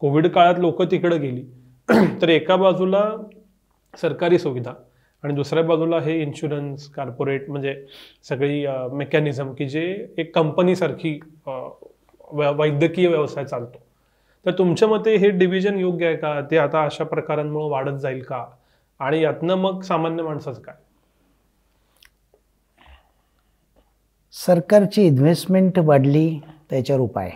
B: कोविड काळात लोक तिकडं गेली *clears throat* तर एका बाजूला सरकारी सुविधा आणि दुसऱ्या बाजूला हे इन्शुरन्स कॉर्पोरेट म्हणजे सगळी मेकॅनिझम की जे एक कंपनीसारखी वैद्यकीय व्यवसाय चालतो तर तुमच्या मते हे डिव्हिजन योग्य आहे का ते आता अशा प्रकारांमुळे वाढत जाईल का आणि यातनं मग सामान्य माणसाच काय
A: सरकारची इन्व्हेस्टमेंट वाढली त्याच्यावर उपाय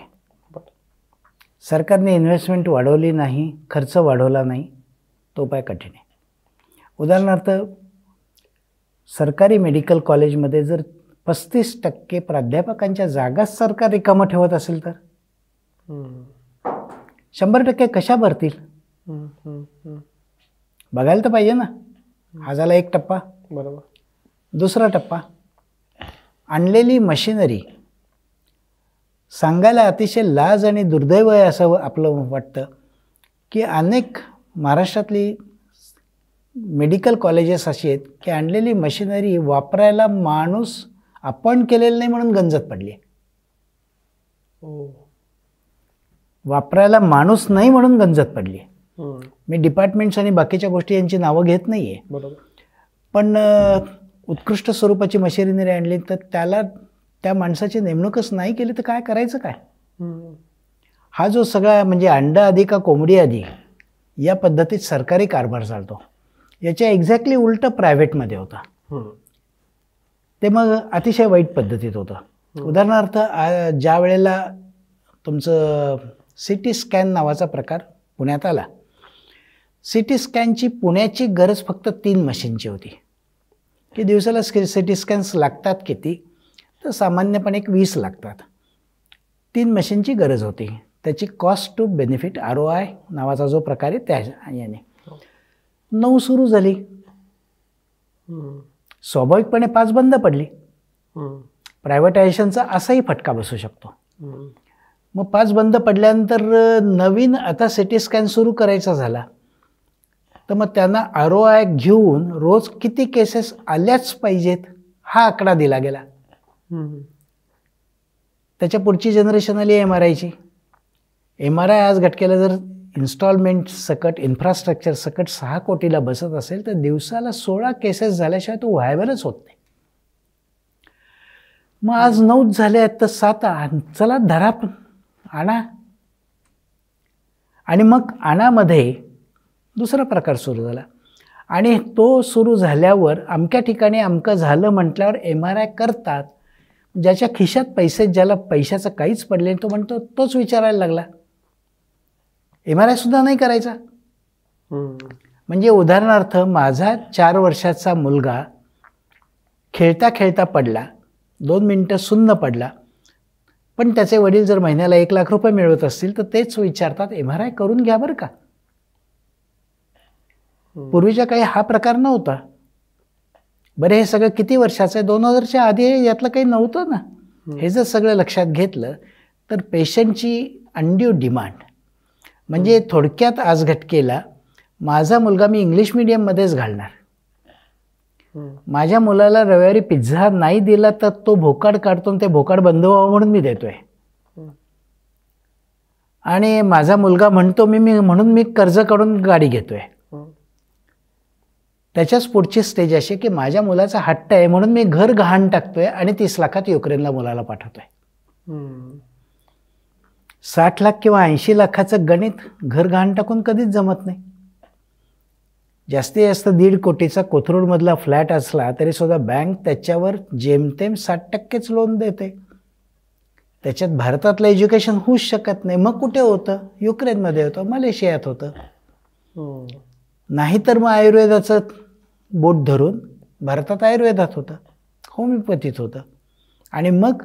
A: सरकारने इन्व्हेस्टमेंट वाढवली नाही खर्च वाढवला नाही तो उपाय कठीण आहे उदाहरणार्थ सरकारी मेडिकल कॉलेजमध्ये जर पस्तीस टक्के प्राध्यापकांच्या जागा सरकार रिकामं ठेवत असेल तर शंभर टक्के कशा भरतील बघायला तर पाहिजे ना हा झाला एक टप्पा बरोबर दुसरा टप्पा आणलेली मशिनरी सांगायला अतिशय लाज आणि दुर्दैव आहे असं आपलं वाटतं की अनेक महाराष्ट्रातली मेडिकल कॉलेजेस अशी आहेत की आणलेली मशिनरी वापरायला माणूस आपण केलेलं नाही म्हणून गंजत पडली आहे हो. वापरायला माणूस नाही म्हणून गंजत पडली मी डिपार्टमेंट्स आणि बाकीच्या गोष्टी यांची नावं घेत नाहीये पण उत्कृष्ट स्वरूपाची मशिनरी आणली तर त्याला त्या माणसाची नेमणूकच नाही केली तर काय करायचं काय हा जो सगळा म्हणजे अंडा आधी का कोंबडी आधी या पद्धतीत सरकारी कारभार चालतो याच्या एक्झॅक्टली उलट प्रायव्हेटमध्ये होता ते मग अतिशय वाईट पद्धतीत होतं उदाहरणार्थ ज्या वेळेला तुमचं सी टी स्कॅन नावाचा प्रकार पुण्यात आला सी टी स्कॅनची पुण्याची गरज फक्त तीन मशीनची होती की दिवसाला सिटी सी टी स्कॅन्स लागतात किती तर सामान्यपणे एक वीस लागतात तीन मशीनची गरज होती त्याची cost to benefit R O I नावाचा जो प्रकार आहे त्या याने नऊ सुरू झाली स्वाभाविकपणे पाच बंद पडली प्रायव्हेटायझेशनचा असाही फटका बसू शकतो मग पाच बंद पडल्यानंतर नवीन आता सिटी स्कॅन सुरू करायचा झाला तर मग त्यांना ओ आय घेऊन रोज किती केसेस आल्याच पाहिजेत हा आकडा दिला गेला त्याच्या पुढची जनरेशन आली एम आर आयची एम आर आय आज घटकेला जर इन्स्टॉलमेंट सकट इन्फ्रास्ट्रक्चर सकट सहा कोटीला बसत असेल तर दिवसाला सोळा केसेस झाल्याशिवाय तो व्हायवरच होत नाही मग आज नऊच झाले आहेत तर सात चला धरा पण आणा आणि मग आणामध्ये दुसरा प्रकार सुरू झाला आणि तो सुरू झाल्यावर अमक्या ठिकाणी अमकं झालं म्हटल्यावर एम आर आय करतात ज्याच्या खिशात पैसे ज्याला पैशाचं काहीच पडले तो म्हणतो तोच विचारायला लागला एम आर आयसुद्धा नाही करायचा म्हणजे उदाहरणार्थ माझा चार वर्षाचा मुलगा खेळता खेळता पडला दोन मिनटं सुन्न पडला पण त्याचे वडील जर महिन्याला एक लाख रुपये मिळवत असतील तर तेच विचारतात एम आर आय करून घ्या बरं का पूर्वीच्या काही हा प्रकार नव्हता बरे हे सगळं किती वर्षाचं आहे दोन हजारच्या आधी यातलं काही नव्हतं ना हे जर सगळं लक्षात घेतलं तर पेशंटची अंड्यू डिमांड म्हणजे थोडक्यात आज घटकेला माझा मुलगा मी इंग्लिश मिडियममध्येच घालणार माझ्या मुलाला रविवारी पिझ्झा नाही दिला तर तो भोकाड काढतो ते भोकाड बंद व्हावं म्हणून मी देतोय आणि माझा मुलगा म्हणतो मी मी म्हणून मी कर्ज काढून गाडी घेतोय त्याच्याच पुढची स्टेज अशी की माझ्या मुलाचा हट्ट आहे म्हणून मी घर गहाण टाकतोय आणि तीस लाखात युक्रेनला मुलाला पाठवतोय साठ लाख किंवा ऐंशी लाखाचं गणित घर घाण टाकून कधीच जमत नाही जास्तीत जास्त दीड कोटीचा कोथरूडमधला फ्लॅट असला तरीसुद्धा बँक त्याच्यावर जेमतेम साठ टक्केच लोन देते त्याच्यात भारतातलं एज्युकेशन होऊच शकत नाही मग कुठे होतं युक्रेनमध्ये होतं मलेशियात होतं हो. नाहीतर मग आयुर्वेदाचं बोट धरून भारतात आयुर्वेदात होतं होमिओपॅथीत होतं आणि मग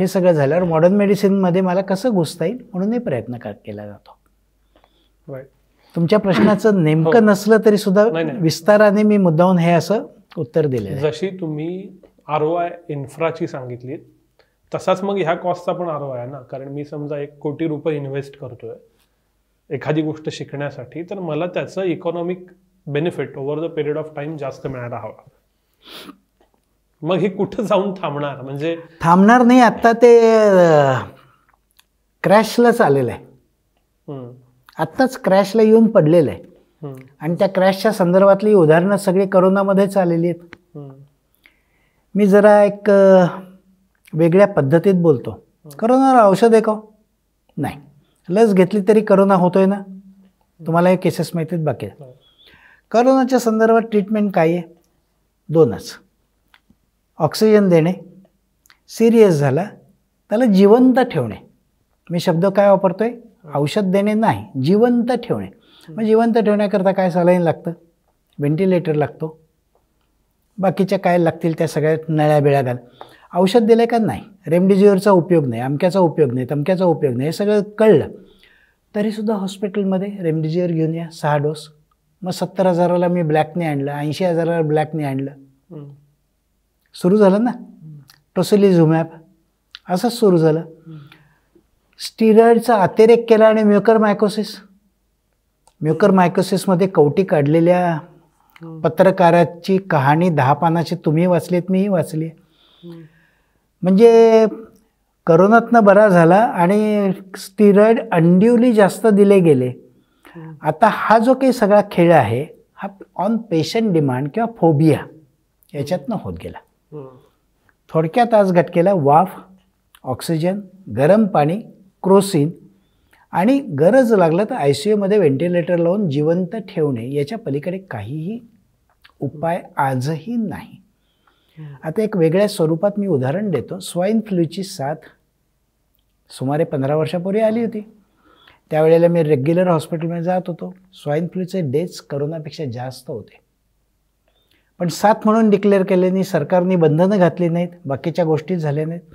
A: हे सगळं झाल्यावर मॉडर्न मेडिसिनमध्ये मला कसं घुसता येईल
B: म्हणूनही प्रयत्न केला जातो right.
A: तुमच्या प्रश्नाचं हो. नेमकं नसलं तरी सुद्धा विस्ताराने मी मुद्दाहून हे असं उत्तर दिले
B: जशी तुम्ही आर ओ आय इन्फ्राची सांगितली तसाच मग ह्या कॉस्टचा पण आर ओ आहे ना कारण मी समजा एक कोटी रुपये इन्व्हेस्ट करतोय एखादी गोष्ट शिकण्यासाठी तर मला त्याचं economic benefit over the period of time जास्त मिळायला हवा मग हे कुठं जाऊन थांबणार म्हणजे
A: थांबणार नाही आता ते क्रॅशलाच आलेलं आहे आत्ताच क्रॅशला येऊन पडलेलं आहे आणि त्या क्रॅशच्या संदर्भातली उदाहरणं सगळी करोनामध्येच आलेली आहेत मी जरा एक वेगळ्या पद्धतीत बोलतो करोनाला औषध आहे का हो? नाही लस घेतली तरी करोना होतोय ना तुम्हाला हे केसेस माहिती आहेत बाकी करोनाच्या संदर्भात ट्रीटमेंट काय आहे दोनच ऑक्सिजन देणे सिरियस झाला त्याला जिवंत ठेवणे मी शब्द काय वापरतो आहे औषध देणे नाही जिवंत ठेवणे मग जिवंत ठेवण्याकरता काय सलाईन लागतं व्हेंटिलेटर लागतो बाकीच्या काय लागतील त्या सगळ्या नळ्या बिळ्या घाल औषध दिलं का नाही रेमडेसिवीरचा उपयोग नाही अमक्याचा उपयोग नाही तमक्याचा उपयोग नाही हे सगळं कळलं तरीसुद्धा हॉस्पिटलमध्ये रेमडेसिवीर घेऊन या सहा डोस मग सत्तर हजाराला मी ब्लॅकने आणलं ऐंशी हजाराला ब्लॅकने आणलं सुरू झालं ना टोसली झुमॅप असंच सुरू झालं स्टिरॉइडचा अतिरेक केला आणि म्युकर मायकोसिस म्युकर मायकोसिसमध्ये कवटी काढलेल्या पत्रकाराची कहाणी दहा पानाची तुम्ही वाचलीत मीही वाचली म्हणजे करोनातनं बरा झाला आणि स्टिरॉइड अंड्युली जास्त दिले गेले आता हा जो काही सगळा खेळ आहे हा ऑन पेशंट डिमांड किंवा फोबिया याच्यातनं होत गेला थोडक्यात आज घटकेला वाफ ऑक्सिजन गरम पाणी क्रोसिन आणि गरज लागलं तर आय सी यूमध्ये व्हेंटिलेटर लावून जिवंत ठेवणे याच्या पलीकडे काहीही उपाय आजही नाही आता एक वेगळ्या स्वरूपात मी उदाहरण देतो स्वाईन फ्लूची साथ सुमारे पंधरा वर्षापूर्वी आली होती त्यावेळेला मी रेग्युलर हॉस्पिटलमध्ये जात होतो स्वाईन फ्लूचे डेथ्स करोनापेक्षा जास्त होते पण साथ म्हणून डिक्लेअर केल्याने सरकारने बंधनं घातली नाहीत बाकीच्या गोष्टी झाल्या नाहीत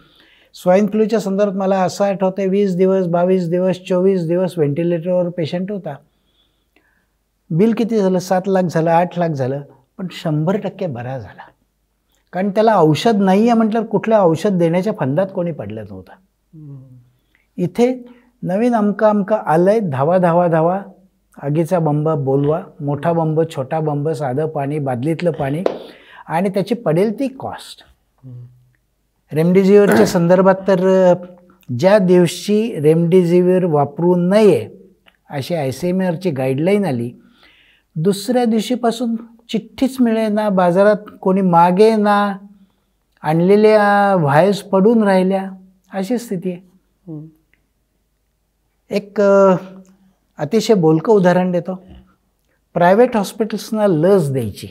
A: स्वाईन फ्लूच्या संदर्भात मला असं आठवते वीस दिवस बावीस दिवस चोवीस दिवस व्हेंटिलेटरवर पेशंट होता बिल किती झालं सात लाख झालं आठ लाख झालं पण शंभर टक्के बरा झाला कारण त्याला औषध नाही आहे म्हटल्यावर कुठलं औषध देण्याच्या फंदात कोणी पडलं नव्हतं इथे नवीन अमका अमका आलंय धावा धावा धावा आगीचा बंब बोलवा मोठा बंब छोटा बंब साधं पाणी बादलीतलं पाणी आणि त्याची पडेल ती कॉस्ट रेमडेसिवीरच्या संदर्भात तर ज्या दिवशी रेमडेझिव्हिर वापरू नये अशी आय सी एम आरची गाईडलाईन आली दुसऱ्या दिवशीपासून चिठ्ठीच मिळे ना बाजारात कोणी मागे ना आणलेल्या व्हायस पडून राहिल्या अशी स्थिती आहे एक अतिशय बोलकं उदाहरण देतो प्रायव्हेट हॉस्पिटल्सना लस द्यायची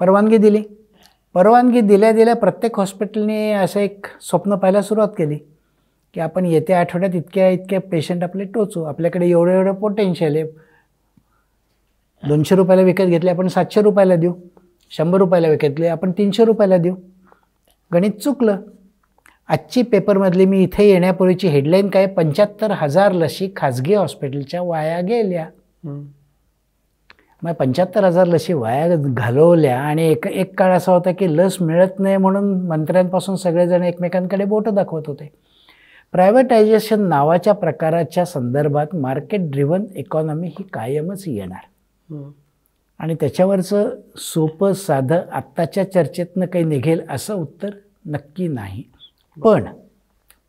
A: परवानगी दिली परवानगी दिल्या दिल्या प्रत्येक हॉस्पिटलने असं एक स्वप्न पाहायला सुरुवात केली की आपण येत्या आठवड्यात इतक्या इतक्या पेशंट आपले टोचू आपल्याकडे एवढं एवढं पोटेन्शियल आहे दोनशे रुपयाला विकत घेतले आपण सातशे रुपयाला देऊ शंभर रुपयाला विकत विकतले आपण तीनशे रुपयाला देऊ गणित चुकलं आजची पेपरमधली मी इथे येण्यापूर्वीची हेडलाईन काय पंच्याहत्तर हजार लशी खाजगी हॉस्पिटलच्या वाया गेल्या मग पंच्याहत्तर हजार लशी वाया घालवल्या आणि एक एक काळ असा होता की लस मिळत नाही म्हणून मंत्र्यांपासून सगळेजण एकमेकांकडे बोटं दाखवत होते प्रायव्हेटायझेशन नावाच्या प्रकाराच्या संदर्भात मार्केट ड्रिव्हन इकॉनॉमी ही कायमच येणार हो. आणि त्याच्यावरचं सोपं साधं आत्ताच्या चर्चेतनं काही निघेल असं उत्तर नक्की नाही पण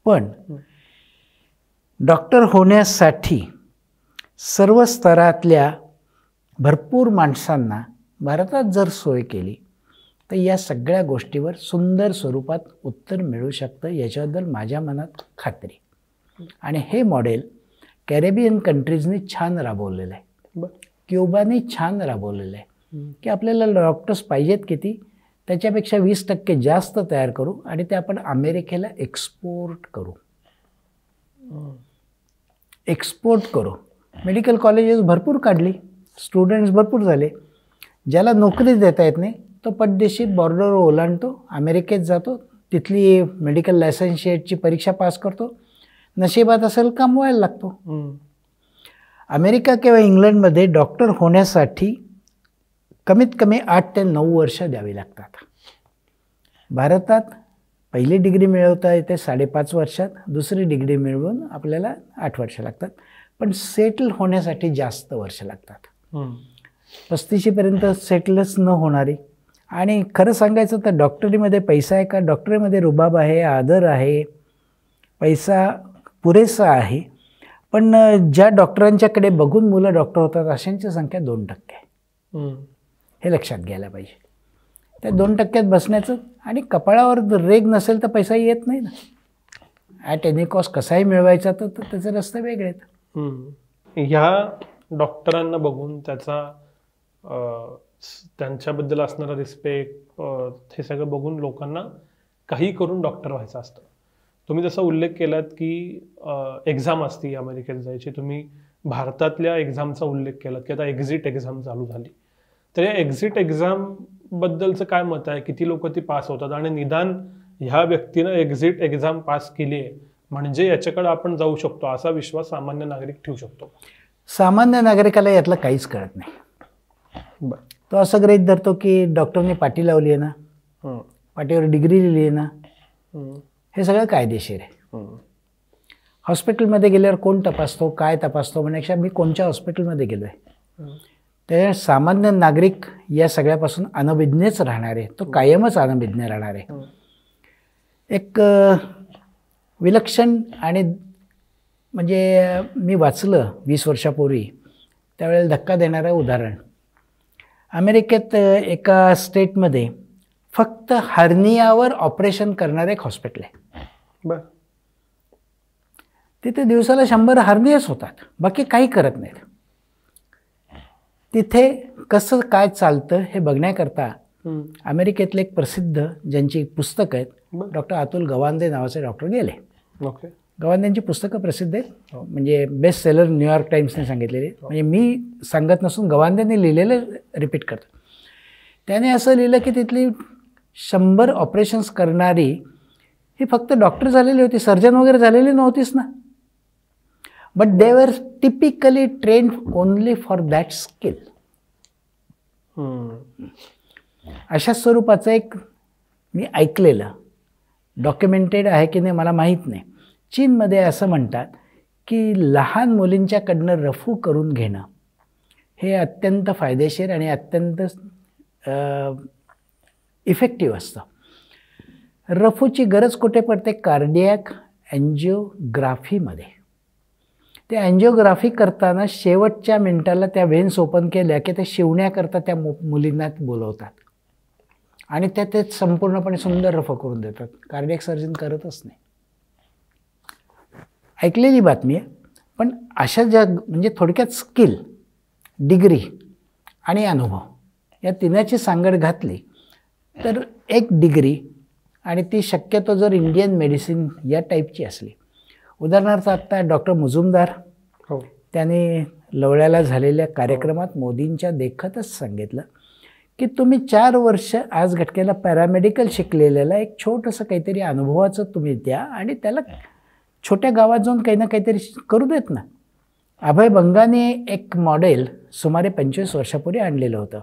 A: पण हो. डॉक्टर होण्यासाठी सर्व स्तरातल्या भरपूर माणसांना भारतात जर सोय केली तर या सगळ्या गोष्टीवर सुंदर स्वरूपात उत्तर मिळू शकतं याच्याबद्दल माझ्या मनात खात्री आणि हे मॉडेल कॅरेबियन कंट्रीजने छान राबवलेलं आहे क्युबाने छान राबवलेलं आहे की आपल्याला डॉक्टर्स पाहिजेत किती त्याच्यापेक्षा वीस टक्के जास्त तयार करू आणि ते आपण अमेरिकेला एक्सपोर्ट करू एक्सपोर्ट करू मेडिकल कॉलेजेस भरपूर काढली स्टुडंट्स भरपूर झाले ज्याला नोकरी देता येत नाही तो परदेशी बॉर्डर ओलांडतो अमेरिकेत जातो तिथली मेडिकल लायसन्सची परीक्षा पास करतो नशिबात असेल कमवायला लागतो अमेरिका किंवा इंग्लंडमध्ये डॉक्टर होण्यासाठी कमीत कमी आठ ते नऊ वर्ष द्यावी लागतात भारतात पहिली डिग्री मिळवता येते साडेपाच वर्षात दुसरी डिग्री मिळवून आपल्याला आठ वर्ष लागतात पण सेटल होण्यासाठी जास्त वर्ष लागतात पस्तीशीपर्यंत सेटलच न होणारी आणि खरं सांगायचं तर डॉक्टरीमध्ये पैसा आहे का डॉक्टरीमध्ये रुबाब आहे आदर आहे पैसा पुरेसा आहे पण ज्या डॉक्टरांच्याकडे बघून मुलं डॉक्टर होतात अशांची संख्या दोन टक्के हे लक्षात घ्यायला पाहिजे त्या दोन टक्क्यात बसण्याचं आणि कपाळावर रेग नसेल तर पैसा येत नाही ना ॲट एनी कॉस्ट कसाही मिळवायचा तर त्याचे रस्ते वेगळे
B: आहेत ह्या डॉक्टरांना बघून त्याचा त्यांच्याबद्दल असणारा रिस्पेक्ट हे सगळं बघून लोकांना काही करून डॉक्टर व्हायचं असतं तुम्ही जसा उल्लेख केलात की एक्झाम असती अमेरिकेत जायची तुम्ही भारतातल्या एक्झामचा उल्लेख केलात की आता एक्झिट एक्झाम चालू झाली तर या एक्झिट एक्झाम बद्दलचं काय मत आहे किती लोक ती पास होतात आणि निदान ह्या व्यक्तीनं एक्झिट एक्झाम पास केली आहे म्हणजे याच्याकडे आपण जाऊ शकतो असा विश्वास सामान्य नागरिक ठेवू शकतो
A: सामान्य नागरिकाला यातलं काहीच कळत नाही तो असं ग्रहित धरतो की डॉक्टरने पाठी लावली आहे ना पाठीवर डिग्री लिहिली आहे ना हे सगळं कायदेशीर आहे हॉस्पिटलमध्ये गेल्यावर कोण तपासतो काय तपासतो म्हणण्यापेक्षा मी कोणत्या हॉस्पिटलमध्ये गेलो आहे त्या सामान्य नागरिक या सगळ्यापासून अनभिज्ञच राहणार आहे तो कायमच अनभिज्ञ राहणार आहे एक विलक्षण आणि म्हणजे मी वाचलं वीस वर्षापूर्वी त्यावेळेला धक्का देणारं उदाहरण अमेरिकेत एका स्टेटमध्ये फक्त हर्नियावर ऑपरेशन करणारं एक हॉस्पिटल आहे बरं तिथे दिवसाला शंभर हार्नियस होतात बाकी काही करत नाहीत तिथे कसं काय चालतं हे बघण्याकरता अमेरिकेतले एक प्रसिद्ध ज्यांची पुस्तक आहेत डॉक्टर अतुल गवांदे नावाचे डॉक्टर गेले ओके गवांद्यांची पुस्तकं प्रसिद्ध आहेत हो, म्हणजे बेस्ट सेलर न्यूयॉर्क टाईम्सने सांगितलेली हो. म्हणजे मी सांगत नसून गवांद्यांनी लिहिलेलं रिपीट करतो त्याने असं लिहिलं की तिथली शंभर ऑपरेशन्स करणारी ही फक्त डॉक्टर झालेली होती सर्जन वगैरे झालेली नव्हतीच ना but they were typically train only for that skill अशा स्वरूपाचं एक मी ऐकलेलं डॉक्युमेंटेड आहे की नाही मला माहीत नाही चीनमध्ये असं म्हणतात की लहान मुलींच्याकडनं रफू करून घेणं हे अत्यंत फायदेशीर आणि अत्यंत इफेक्टिव्ह असतं रफूची गरज कुठे पडते कार्डियक अँजिओग्राफीमध्ये ते अँजिओग्राफी करताना शेवटच्या मिनिटाला त्या व्हेन्स ओपन केल्या की ते शिवण्याकरता त्या मु मुलींना बोलवतात आणि त्या ते संपूर्णपणे सुंदर रफ करून देतात कार्डियक सर्जन करतच नाही ऐकलेली बातमी आहे पण अशा ज्या म्हणजे थोडक्यात स्किल डिग्री आणि अनुभव या तिन्याची सांगड घातली तर एक डिग्री आणि ती शक्यतो जर इंडियन मेडिसिन या टाईपची असली उदाहरणार्थ आत्ता डॉक्टर मुजुमदार हो त्याने लवळ्याला झालेल्या कार्यक्रमात मोदींच्या देखतच सांगितलं की तुम्ही चार वर्ष आज घटकेला पॅरामेडिकल शिकलेल्याला एक छोटंसं काहीतरी अनुभवाचं तुम्ही द्या आणि त्याला छोट्या गावात जाऊन काही ना काहीतरी करू देत ना अभय बंगाने एक मॉडेल सुमारे पंचवीस वर्षापूर्वी आणलेलं होतं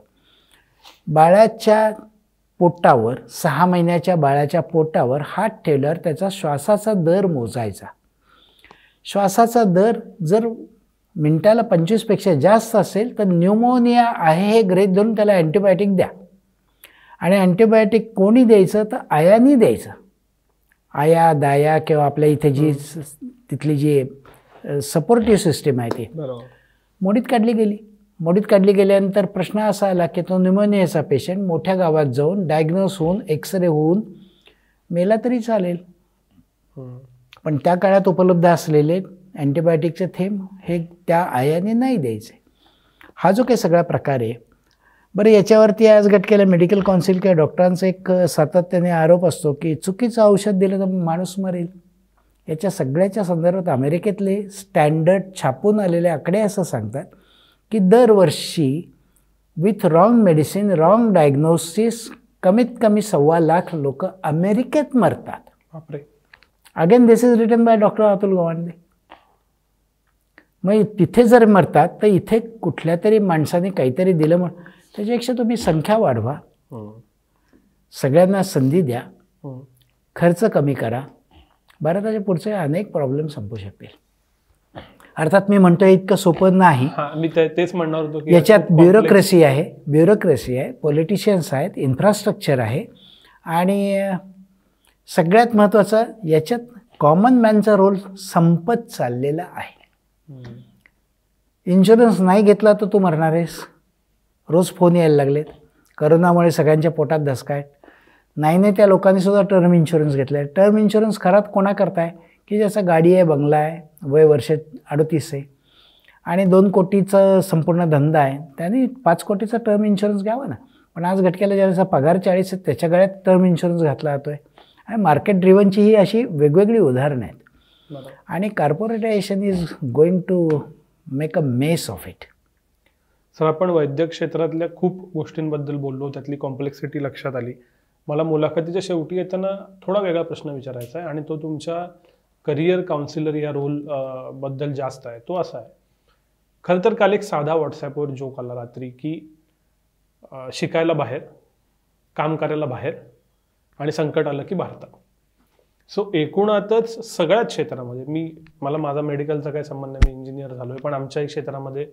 A: बाळाच्या पोटावर सहा महिन्याच्या बाळाच्या पोटावर हात ठेवल्यावर त्याचा श्वासाचा दर मोजायचा श्वासाचा दर जर मिनटाला पंचवीसपेक्षा जास्त असेल तर न्यूमोनिया आहे हे ग्रेथ धरून त्याला अँटीबायोटिक द्या आणि अँटीबायोटिक कोणी द्यायचं तर आयानी द्यायचं आया दाया किंवा आपल्या इथे जी तिथली जी सपोर्टिव्ह सिस्टीम आहे ती मोडीत काढली गेली मोडीत काढली गेल्यानंतर प्रश्न असा आला की तो न्युमोनियाचा पेशंट मोठ्या गावात जाऊन डायग्नोस होऊन एक्सरे होऊन मेला तरी चालेल पण त्या काळात उपलब्ध असलेले अँटीबायोटिकचे थेंब हे त्या आयाने नाही द्यायचे हा जो काही सगळा प्रकार आहे बरं याच्यावरती आज गटकेला मेडिकल कौन्सिल किंवा डॉक्टरांचा एक सातत्याने आरोप असतो की चुकीचं औषध दिलं तर माणूस मरेल याच्या सगळ्याच्या संदर्भात अमेरिकेतले स्टँडर्ड छापून आलेले आकडे असं सांगतात की दरवर्षी with wrong medicine wrong diagnosis कमीत कमी सव्वा लाख लोक अमेरिकेत मरतात बापरे again this is written by doctor Atul Gawande मग तिथे जर मरतात तर इथे कुठल्या तरी माणसाने काहीतरी दिलं म्हण त्याच्यापेक्षा तुम्ही संख्या वाढवा हो. सगळ्यांना संधी द्या हो. खर्च कमी करा भारताच्या पुढचे अनेक प्रॉब्लेम संपू शकतील अर्थात मी म्हणतोय इतकं सोपं नाही
B: मी तेच म्हणणार होतो याच्यात ब्युरोक्रेसी
A: आहे ब्युरोक्रेसी आहे पॉलिटिशियन्स आहेत इन्फ्रास्ट्रक्चर आहे आणि सगळ्यात महत्वाचं याच्यात कॉमन मॅनचा रोल संपत चाललेला आहे इन्शुरन्स नाही घेतला तर तू मरणार आहेस रोज फोन यायला लागलेत करोनामुळे सगळ्यांच्या पोटात धसका आहे नाही नाही त्या लोकांनीसुद्धा टर्म इन्शुरन्स घेतला आहे टर्म इन्शुरन्स खरात कोणा करताय की ज्याचा गाडी आहे बंगला आहे वय वर्ष अडतीस आहे आणि दोन कोटीचं संपूर्ण धंदा आहे त्यांनी पाच कोटीचा टर्म इन्शुरन्स घ्यावा ना पण आज घटकेला ज्याचा पगार चाळीस आहे त्याच्या गळ्यात टर्म इन्शुरन्स घातला जातो आहे आणि मार्केट ड्रिव्हनची ही अशी वेगवेगळी उदाहरणं
B: आहेत
A: आणि corporatisation is going to make a mess of it
B: sir आपण वैद्यक क्षेत्रातल्या खूप गोष्टींबद्दल बोललो त्यातली कॉम्प्लेक्सिटी लक्षात आली मला मुलाखतीच्या शेवटी येताना थोडा वेगळा प्रश्न विचारायचा आहे आणि तो तुमच्या करिअर काउन्सिलर या रोल बद्दल जास्त आहे तो असा आहे खरं तर काल एक साधा व्हॉट्सॲपवर जोक आला रात्री की शिकायला बाहेर काम करायला बाहेर आणि संकट आलं की भारतात सो एकूणातच सगळ्याच क्षेत्रामध्ये मी मला माझा मेडिकलचा काही संबंध नाही मी इंजिनियर झालो आहे पण आमच्याही क्षेत्रामध्ये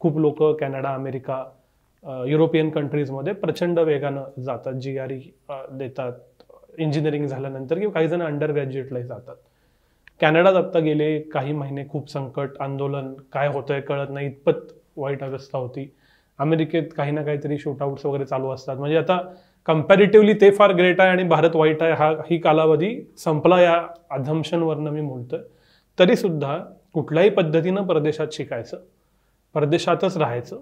B: खूप लोक कॅनडा अमेरिका युरोपियन कंट्रीजमध्ये प्रचंड वेगानं जातात जी आर ई देतात इंजिनिअरिंग झाल्यानंतर किंवा काही जण अंडर ग्रॅज्युएटलाही जातात कॅनडात आत्ता गेले काही महिने खूप संकट आंदोलन काय होतंय कळत नाही इतपत वाईट अवस्था होती अमेरिकेत काही ना काहीतरी शूटआउट्स वगैरे चालू असतात म्हणजे आता कम्पॅरेटिव्हली ते फार ग्रेट आहे आणि भारत वाईट आहे हा ही कालावधी संपला या अधमशनवरनं मी म्हणतोय तरीसुद्धा कुठल्याही पद्धतीनं परदेशात शिकायचं परदेशातच राहायचं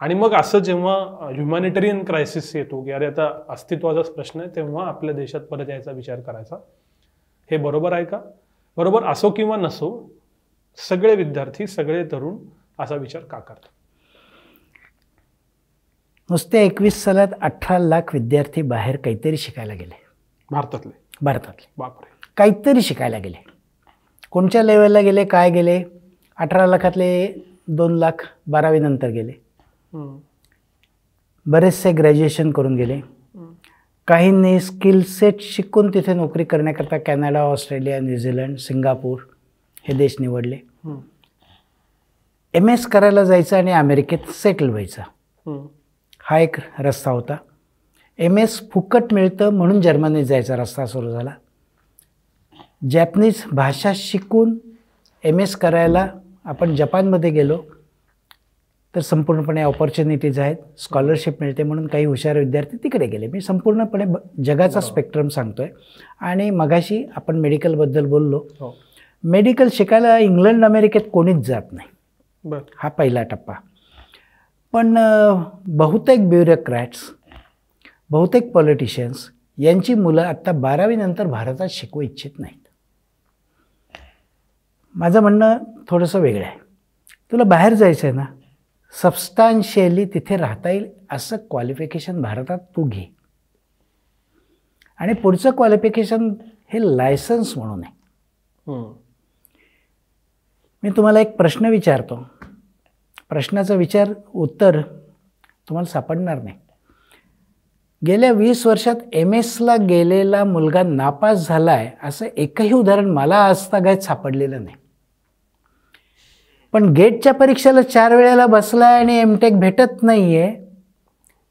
B: आणि मग असं जेव्हा ह्युमॅनिटेरियन क्रायसिस येतो की अरे आता अस्तित्वाचाच प्रश्न आहे तेव्हा आपल्या देशात परत यायचा विचार करायचा हे बरोबर आहे का बरोबर असो किंवा नसो सगळे विद्यार्थी सगळे तरुण असा विचार का करतात
A: नुसत्या एकवीस सालात अठरा लाख विद्यार्थी बाहेर काहीतरी शिकायला गेले भारतातले भारतातले बापरे काहीतरी शिकायला गेले कोणत्या लेवलला गेले काय गेले अठरा लाखातले दोन लाख नंतर गेले बरेचसे ग्रॅज्युएशन करून गेले काहींनी स्किल सेट शिकून तिथे नोकरी करण्याकरता कॅनडा ऑस्ट्रेलिया न्यूझीलंड सिंगापूर हे देश निवडले एम एस करायला जायचं आणि अमेरिकेत सेटल व्हायचं हा एक रस्ता होता एम एस फुकट मिळतं म्हणून जर्मनीत जायचा रस्ता सुरू झाला जॅपनीज भाषा शिकून एम एस करायला आपण जपानमध्ये गेलो तर संपूर्णपणे ऑपॉर्च्युनिटीज आहेत स्कॉलरशिप मिळते म्हणून काही हुशार विद्यार्थी तिकडे गेले मी संपूर्णपणे जगाचा स्पेक्ट्रम सांगतो आहे आणि मगाशी आपण मेडिकलबद्दल बोललो मेडिकल हो. शिकायला इंग्लंड अमेरिकेत कोणीच जात नाही हा पहिला टप्पा पण बहुतेक ब्युरोक्रॅट्स बहुतेक पॉलिटिशियन्स यांची मुलं आत्ता बारावीनंतर भारतात शिकू इच्छित नाही माझं म्हणणं थोडंसं वेगळं आहे तुला बाहेर जायचं आहे ना सबस्टान्शियली तिथे राहता येईल असं क्वालिफिकेशन भारतात तू घे आणि पुढचं क्वालिफिकेशन हे लायसन्स म्हणून
B: आहे
A: मी तुम्हाला एक प्रश्न विचारतो प्रश्नाचा विचार उत्तर तुम्हाला सापडणार नाही गेल्या वीस वर्षात एम एसला गेलेला मुलगा नापास झाला आहे असं एकही उदाहरण मला आजतागायत सापडलेलं नाही पण गेटच्या परीक्षेला चार वेळेला बसला आहे आणि एमटेक भेटत नाही आहे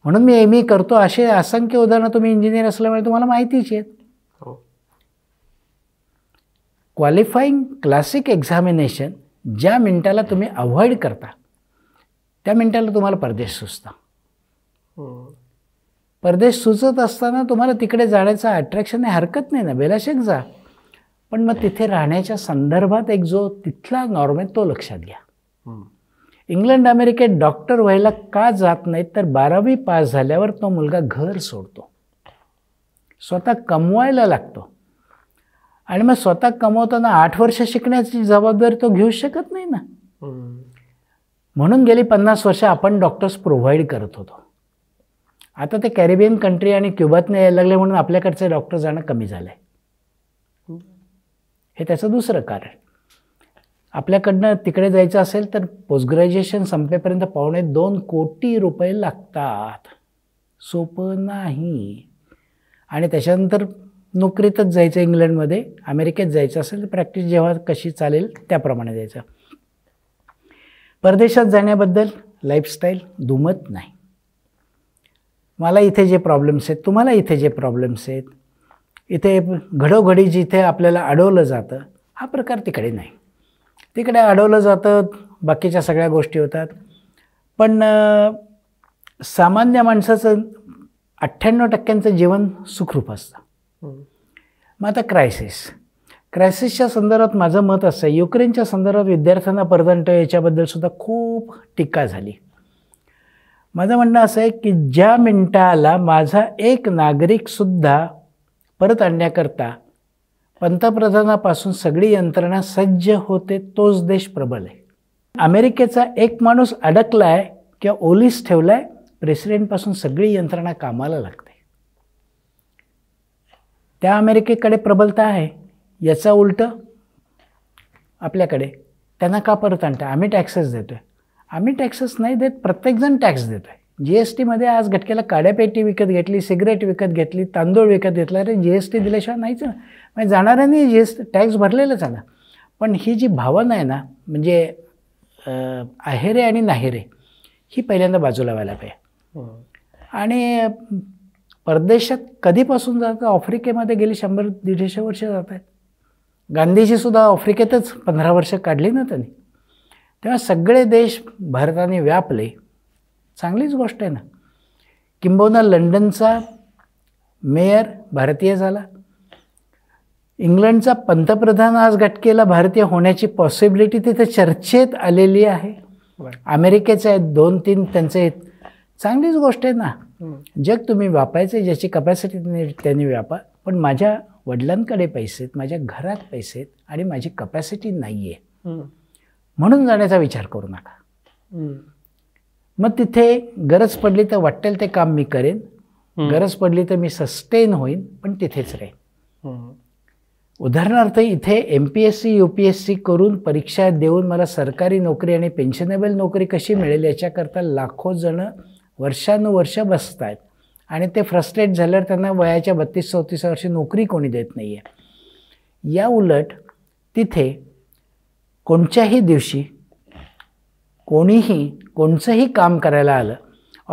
A: म्हणून मी एम ई e करतो असे असंख्य उदाहरणं तुम्ही इंजिनियर असल्यामुळे तुम्हाला माहितीच आहेत क्वालिफाईंग क्लासिक एक्झामिनेशन ज्या मिनटाला तुम्ही अवॉइड करता त्या मिनटाला तुम्हाला परदेश सुचता हो. परदेश सुचत असताना तुम्हाला तिकडे जाण्याचं अट्रॅक्शन हरकत नाही ना बेलाशेक जा पण मग तिथे राहण्याच्या संदर्भात एक जो तिथला नॉर्म आहे तो लक्षात घ्या इंग्लंड अमेरिकेत डॉक्टर व्हायला का जात नाहीत तर बारावी पास झाल्यावर तो मुलगा घर सोडतो स्वतः कमवायला लागतो आणि मग स्वतः कमवताना आठ वर्ष शिकण्याची जबाबदारी तो घेऊ शकत नाही ना म्हणून गेली पन्नास वर्ष आपण डॉक्टर्स प्रोव्हाइड करत होतो आता ते कॅरिबियन कंट्री आणि क्युबातनं यायला लागले म्हणून आपल्याकडचे डॉक्टर जाणं कमी झालं आहे हे त्याचं दुसरं कारण आपल्याकडनं तिकडे जायचं असेल तर पोस्ट ग्रॅज्युएशन संपेपर्यंत पावणे दोन कोटी रुपये लागतात सोपं नाही आणि त्याच्यानंतर नोकरीतच जायचं इंग्लंडमध्ये अमेरिकेत जायचं असेल तर प्रॅक्टिस जेव्हा कशी चालेल त्याप्रमाणे जायचं परदेशात जाण्याबद्दल लाईफस्टाईल दुमत नाही मला इथे जे प्रॉब्लेम्स आहेत तुम्हाला इथे जे प्रॉब्लेम्स आहेत इथे घडोघडी जिथे आपल्याला अडवलं जातं हा प्रकार तिकडे नाही तिकडे अडवलं जातं बाकीच्या सगळ्या गोष्टी होतात पण सामान्य माणसाचं अठ्ठ्याण्णव टक्क्यांचं जीवन सुखरूप असतं मग आता क्रायसिस क्रायसिसच्या संदर्भात माझं मत असं आहे युक्रेनच्या संदर्भात विद्यार्थ्यांना याच्याबद्दल याच्याबद्दलसुद्धा खूप टीका झाली माझं म्हणणं असं आहे की ज्या मिनटाला माझा एक नागरिकसुद्धा परत आणण्याकरता पंतप्रधानापासून सगळी यंत्रणा सज्ज होते तोच देश प्रबल आहे अमेरिकेचा एक माणूस अडकला आहे किंवा ओलीस ठेवला आहे प्रेसिडेंटपासून सगळी यंत्रणा कामाला लागते त्या अमेरिकेकडे प्रबलता आहे याचा उलट आपल्याकडे त्यांना का परत आणतं आम्ही टॅक्सेस देतो आम्ही टॅक्सेस नाही देत प्रत्येकजण टॅक्स देतो आहे जी एस टीमध्ये आज घटकेला काड्यापेटी विकत घेतली सिगरेट विकत घेतली तांदूळ विकत घेतला अरे जी एस टी दिल्याशिवाय नाहीच ना म्हणजे जाणाऱ्यांनी जी एस टॅक्स भरलेलाच आला पण ही जी भावना आहे ना म्हणजे आहेरे आणि नाहेरे ही पहिल्यांदा बाजूला व्हायला पाहिजे हो. आणि परदेशात कधीपासून जातं आफ्रिकेमध्ये गेली शंभर दीडशे वर्ष जात आहेत गांधीजीसुद्धा आफ्रिकेतच पंधरा वर्ष काढली ना त्यांनी तेव्हा सगळे देश भारताने व्यापले चांगलीच गोष्ट आहे ना किंबहुना लंडनचा मेयर भारतीय झाला इंग्लंडचा पंतप्रधान आज घटकेला भारतीय होण्याची पॉसिबिलिटी तिथे चर्चेत आलेली आहे अमेरिकेचे आहेत दोन तीन त्यांचे आहेत चांगलीच गोष्ट आहे ना जग तुम्ही आहे ज्याची कपॅसिटी त्यांनी व्यापा पण माझ्या वडिलांकडे पैसे आहेत माझ्या घरात पैसे आहेत आणि माझी कपॅसिटी नाही आहे म्हणून जाण्याचा विचार करू नका मग तिथे गरज पडली तर वाटेल ते काम मी करेन गरज पडली तर मी सस्टेन होईन पण तिथेच राहीन उदाहरणार्थ इथे M P S C U P S C करून परीक्षा देऊन मला सरकारी नोकरी आणि पेन्शनेबल नोकरी कशी मिळेल याच्याकरता लाखो जण वर्षानुवर्ष बसत आहेत आणि ते फ्रस्ट्रेट झाल्यावर त्यांना वयाच्या बत्तीस चौतीस वर्षी नोकरी कोणी देत नाही आहे या उलट तिथे कोणत्याही दिवशी कोणीही कोणचंही काम करायला आलं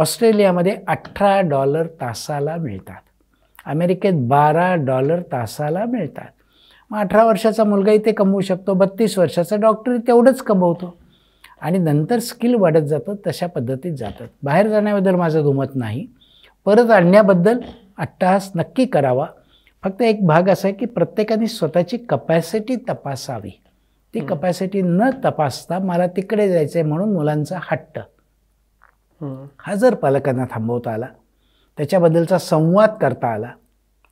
A: ऑस्ट्रेलियामध्ये अठरा डॉलर तासाला मिळतात अमेरिकेत बारा डॉलर तासाला मिळतात मग अठरा वर्षाचा मुलगा इथे कमवू शकतो बत्तीस वर्षाचा डॉक्टर तेवढंच कमवतो आणि नंतर स्किल वाढत जातं तशा पद्धतीत जातात बाहेर जाण्याबद्दल माझं दुमत नाही परत आणण्याबद्दल अट्टहास नक्की करावा फक्त एक भाग असा आहे की प्रत्येकाने स्वतःची कपॅसिटी तपासावी ती कपॅसिटी न तपासता मला तिकडे जायचंय म्हणून मुलांचा हट्ट हा जर पालकांना थांबवता आला त्याच्याबद्दलचा संवाद करता आला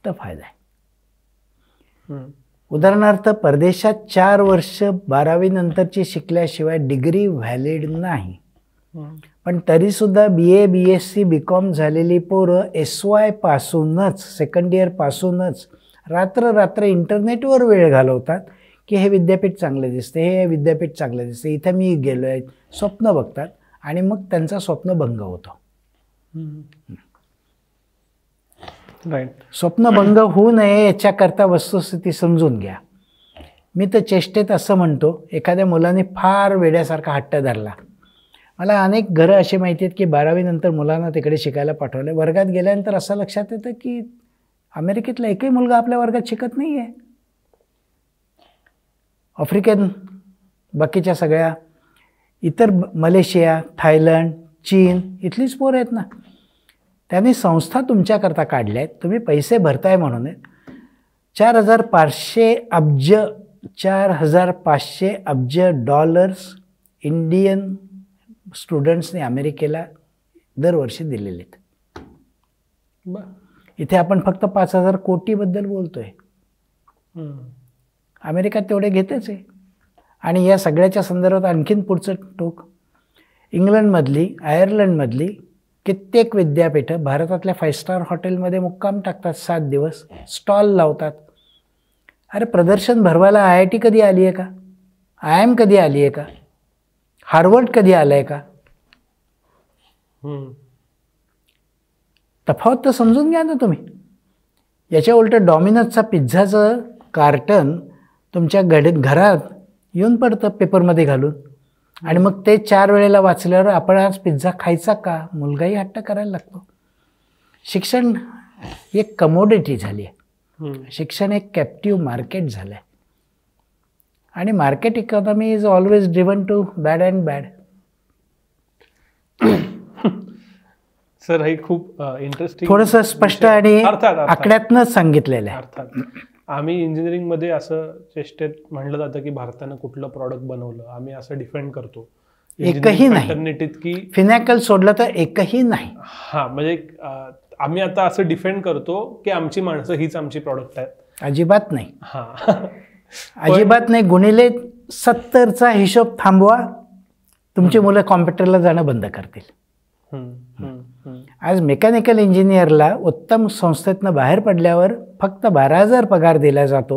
A: तर फायदा आहे उदाहरणार्थ परदेशात चार वर्ष बारावी नंतरची शिकल्याशिवाय डिग्री व्हॅलिड नाही पण तरीसुद्धा B A B S C B com झालेली पोरं एस वाय पासूनच सेकंड पासूनच रात्र रात्र इंटरनेटवर वेळ घालवतात की हे विद्यापीठ चांगलं दिसते हे विद्यापीठ चांगलं दिसते इथं मी गेलो आहे स्वप्न बघतात आणि मग त्यांचा स्वप्न भंग होतो स्वप्न भंग होऊ नये याच्याकरता वस्तुस्थिती समजून घ्या मी तर चेष्टेत असं म्हणतो एखाद्या मुलाने फार वेड्यासारखा हट्ट धरला मला अनेक घरं असे माहिती आहेत की बारावीनंतर मुलांना तिकडे शिकायला पाठवले वर्गात गेल्यानंतर असं लक्षात येतं की अमेरिकेतला एकही मुलगा आपल्या वर्गात शिकत नाही आहे आफ्रिकेन बाकीच्या सगळ्या इतर मलेशिया थायलंड चीन इथलीच पोरं आहेत ना त्यांनी संस्था तुमच्याकरता काढल्या आहेत तुम्ही पैसे भरताय म्हणून चार हजार पाचशे अब्ज चार हजार पाचशे अब्ज डॉलर्स इंडियन स्टुडंट्सने अमेरिकेला दरवर्षी दिलेले
B: आहेत
A: इथे आपण फक्त पाच हजार कोटीबद्दल बोलतो आहे अमेरिका तेवढे घेतेच आहे आणि या सगळ्याच्या संदर्भात आणखीन पुढचं टोक इंग्लंडमधली आयर्लंडमधली कित्येक विद्यापीठं भारतातल्या फाईव्ह स्टार हॉटेलमध्ये मुक्काम टाकतात सात दिवस स्टॉल लावतात अरे प्रदर्शन भरवायला आय आय टी कधी आली आहे का आय एम कधी आली आहे का हार्वर्ड कधी आलं आहे का तफावत तर समजून घ्या ना तुम्ही याच्या उलट डॉमिनोजचा पिझ्झाचं कार्टन तुमच्या घड घरात येऊन पडतं पेपरमध्ये घालून आणि मग ते चार वेळेला वाचल्यावर आपण आज पिझ्झा खायचा का मुलगाही हट्ट करायला लागतो शिक्षण एक कमोडिटी झाली आहे शिक्षण एक कॅप्टिव्ह मार्केट झालं आहे आणि market economy is always driven to bad and bad
B: sir हे खूप इंटरेस्टिंग थोडस स्पष्ट आणि आकड्यातनं सांगितलेलं आहे आम्ही इंजिनिअरिंगमध्ये असं चेष्टेत म्हणलं जातं की भारतानं कुठलं प्रॉडक्ट बनवलं आम्ही असं डिफेंड करतो एकही नाही की
A: फिनॅकल सोडलं तर एकही नाही
B: हा म्हणजे आम्ही आता असं डिफेंड करतो की आमची माणसं हीच आमची प्रॉडक्ट आहेत
A: अजिबात नाही हा *laughs* अजिबात नाही गुणिले सत्तरचा हिशोब थांबवा तुमची मुलं कॉम्प्युटरला जाणं बंद करतील आज मेकॅनिकल इंजिनियरला उत्तम संस्थेतनं बाहेर पडल्यावर फक्त बारा हजार पगार दिला जातो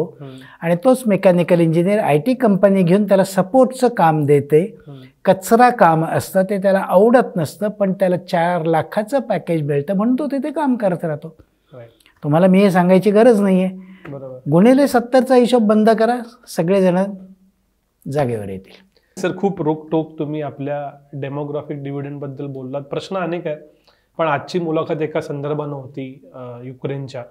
A: आणि तोच mechanical engineer I T company घेऊन त्याला सपोर्टचं काम देते कचरा काम असतं ते त्याला आवडत नसतं पण त्याला चार लाखाचं पॅकेज मिळतं म्हणून तो तिथे काम करत राहतो तुम्हाला मी हे सांगायची गरज नाही आहे गुणिले सत्तरचा हिशोब बंद करा सगळेजण
B: जागेवर येतील सर खूप रोकटोक तुम्ही आपल्या डेमोग्राफिक बद्दल बोललात प्रश्न अनेक आहेत पण आजची मुलाखत एका संदर्भानं होती युक्रेनच्या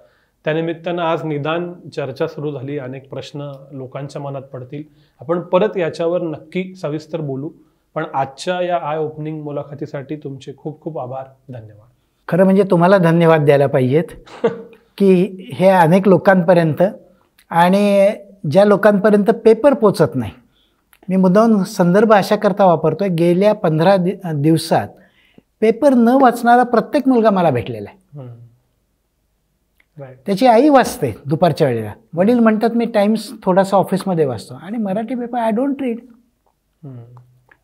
B: त्यानिमित्तानं आज निदान चर्चा सुरू झाली अनेक प्रश्न लोकांच्या मनात पडतील आपण परत याच्यावर नक्की सविस्तर बोलू पण आजच्या या आय ओपनिंग मुलाखतीसाठी तुमचे खूप खूप आभार धन्यवाद
A: खरं म्हणजे तुम्हाला धन्यवाद द्यायला पाहिजेत *laughs* की हे अनेक लोकांपर्यंत आणि ज्या लोकांपर्यंत पेपर पोचत नाही मी मुद्दाहून संदर्भ अशा करता वापरतो आहे गेल्या पंधरा दिवसात पेपर न वाचणारा प्रत्येक मुलगा मला भेटलेला आहे त्याची आई वाचते दुपारच्या वेळेला वडील म्हणतात मी टाइम्स थोडासा ऑफिसमध्ये वाचतो आणि Marathi paper I don't read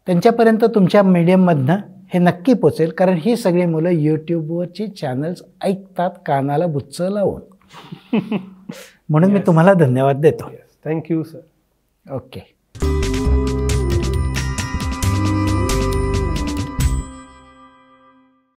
A: त्यांच्यापर्यंत तुमच्या मीडियममधनं हे नक्की पोचेल कारण ही सगळी मुलं यूट्यूबवरची चॅनल्स ऐकतात कानाला बुच्च लावून *laughs* म्हणून मी तुम्हाला धन्यवाद देतो
B: थँक्यू सर ओके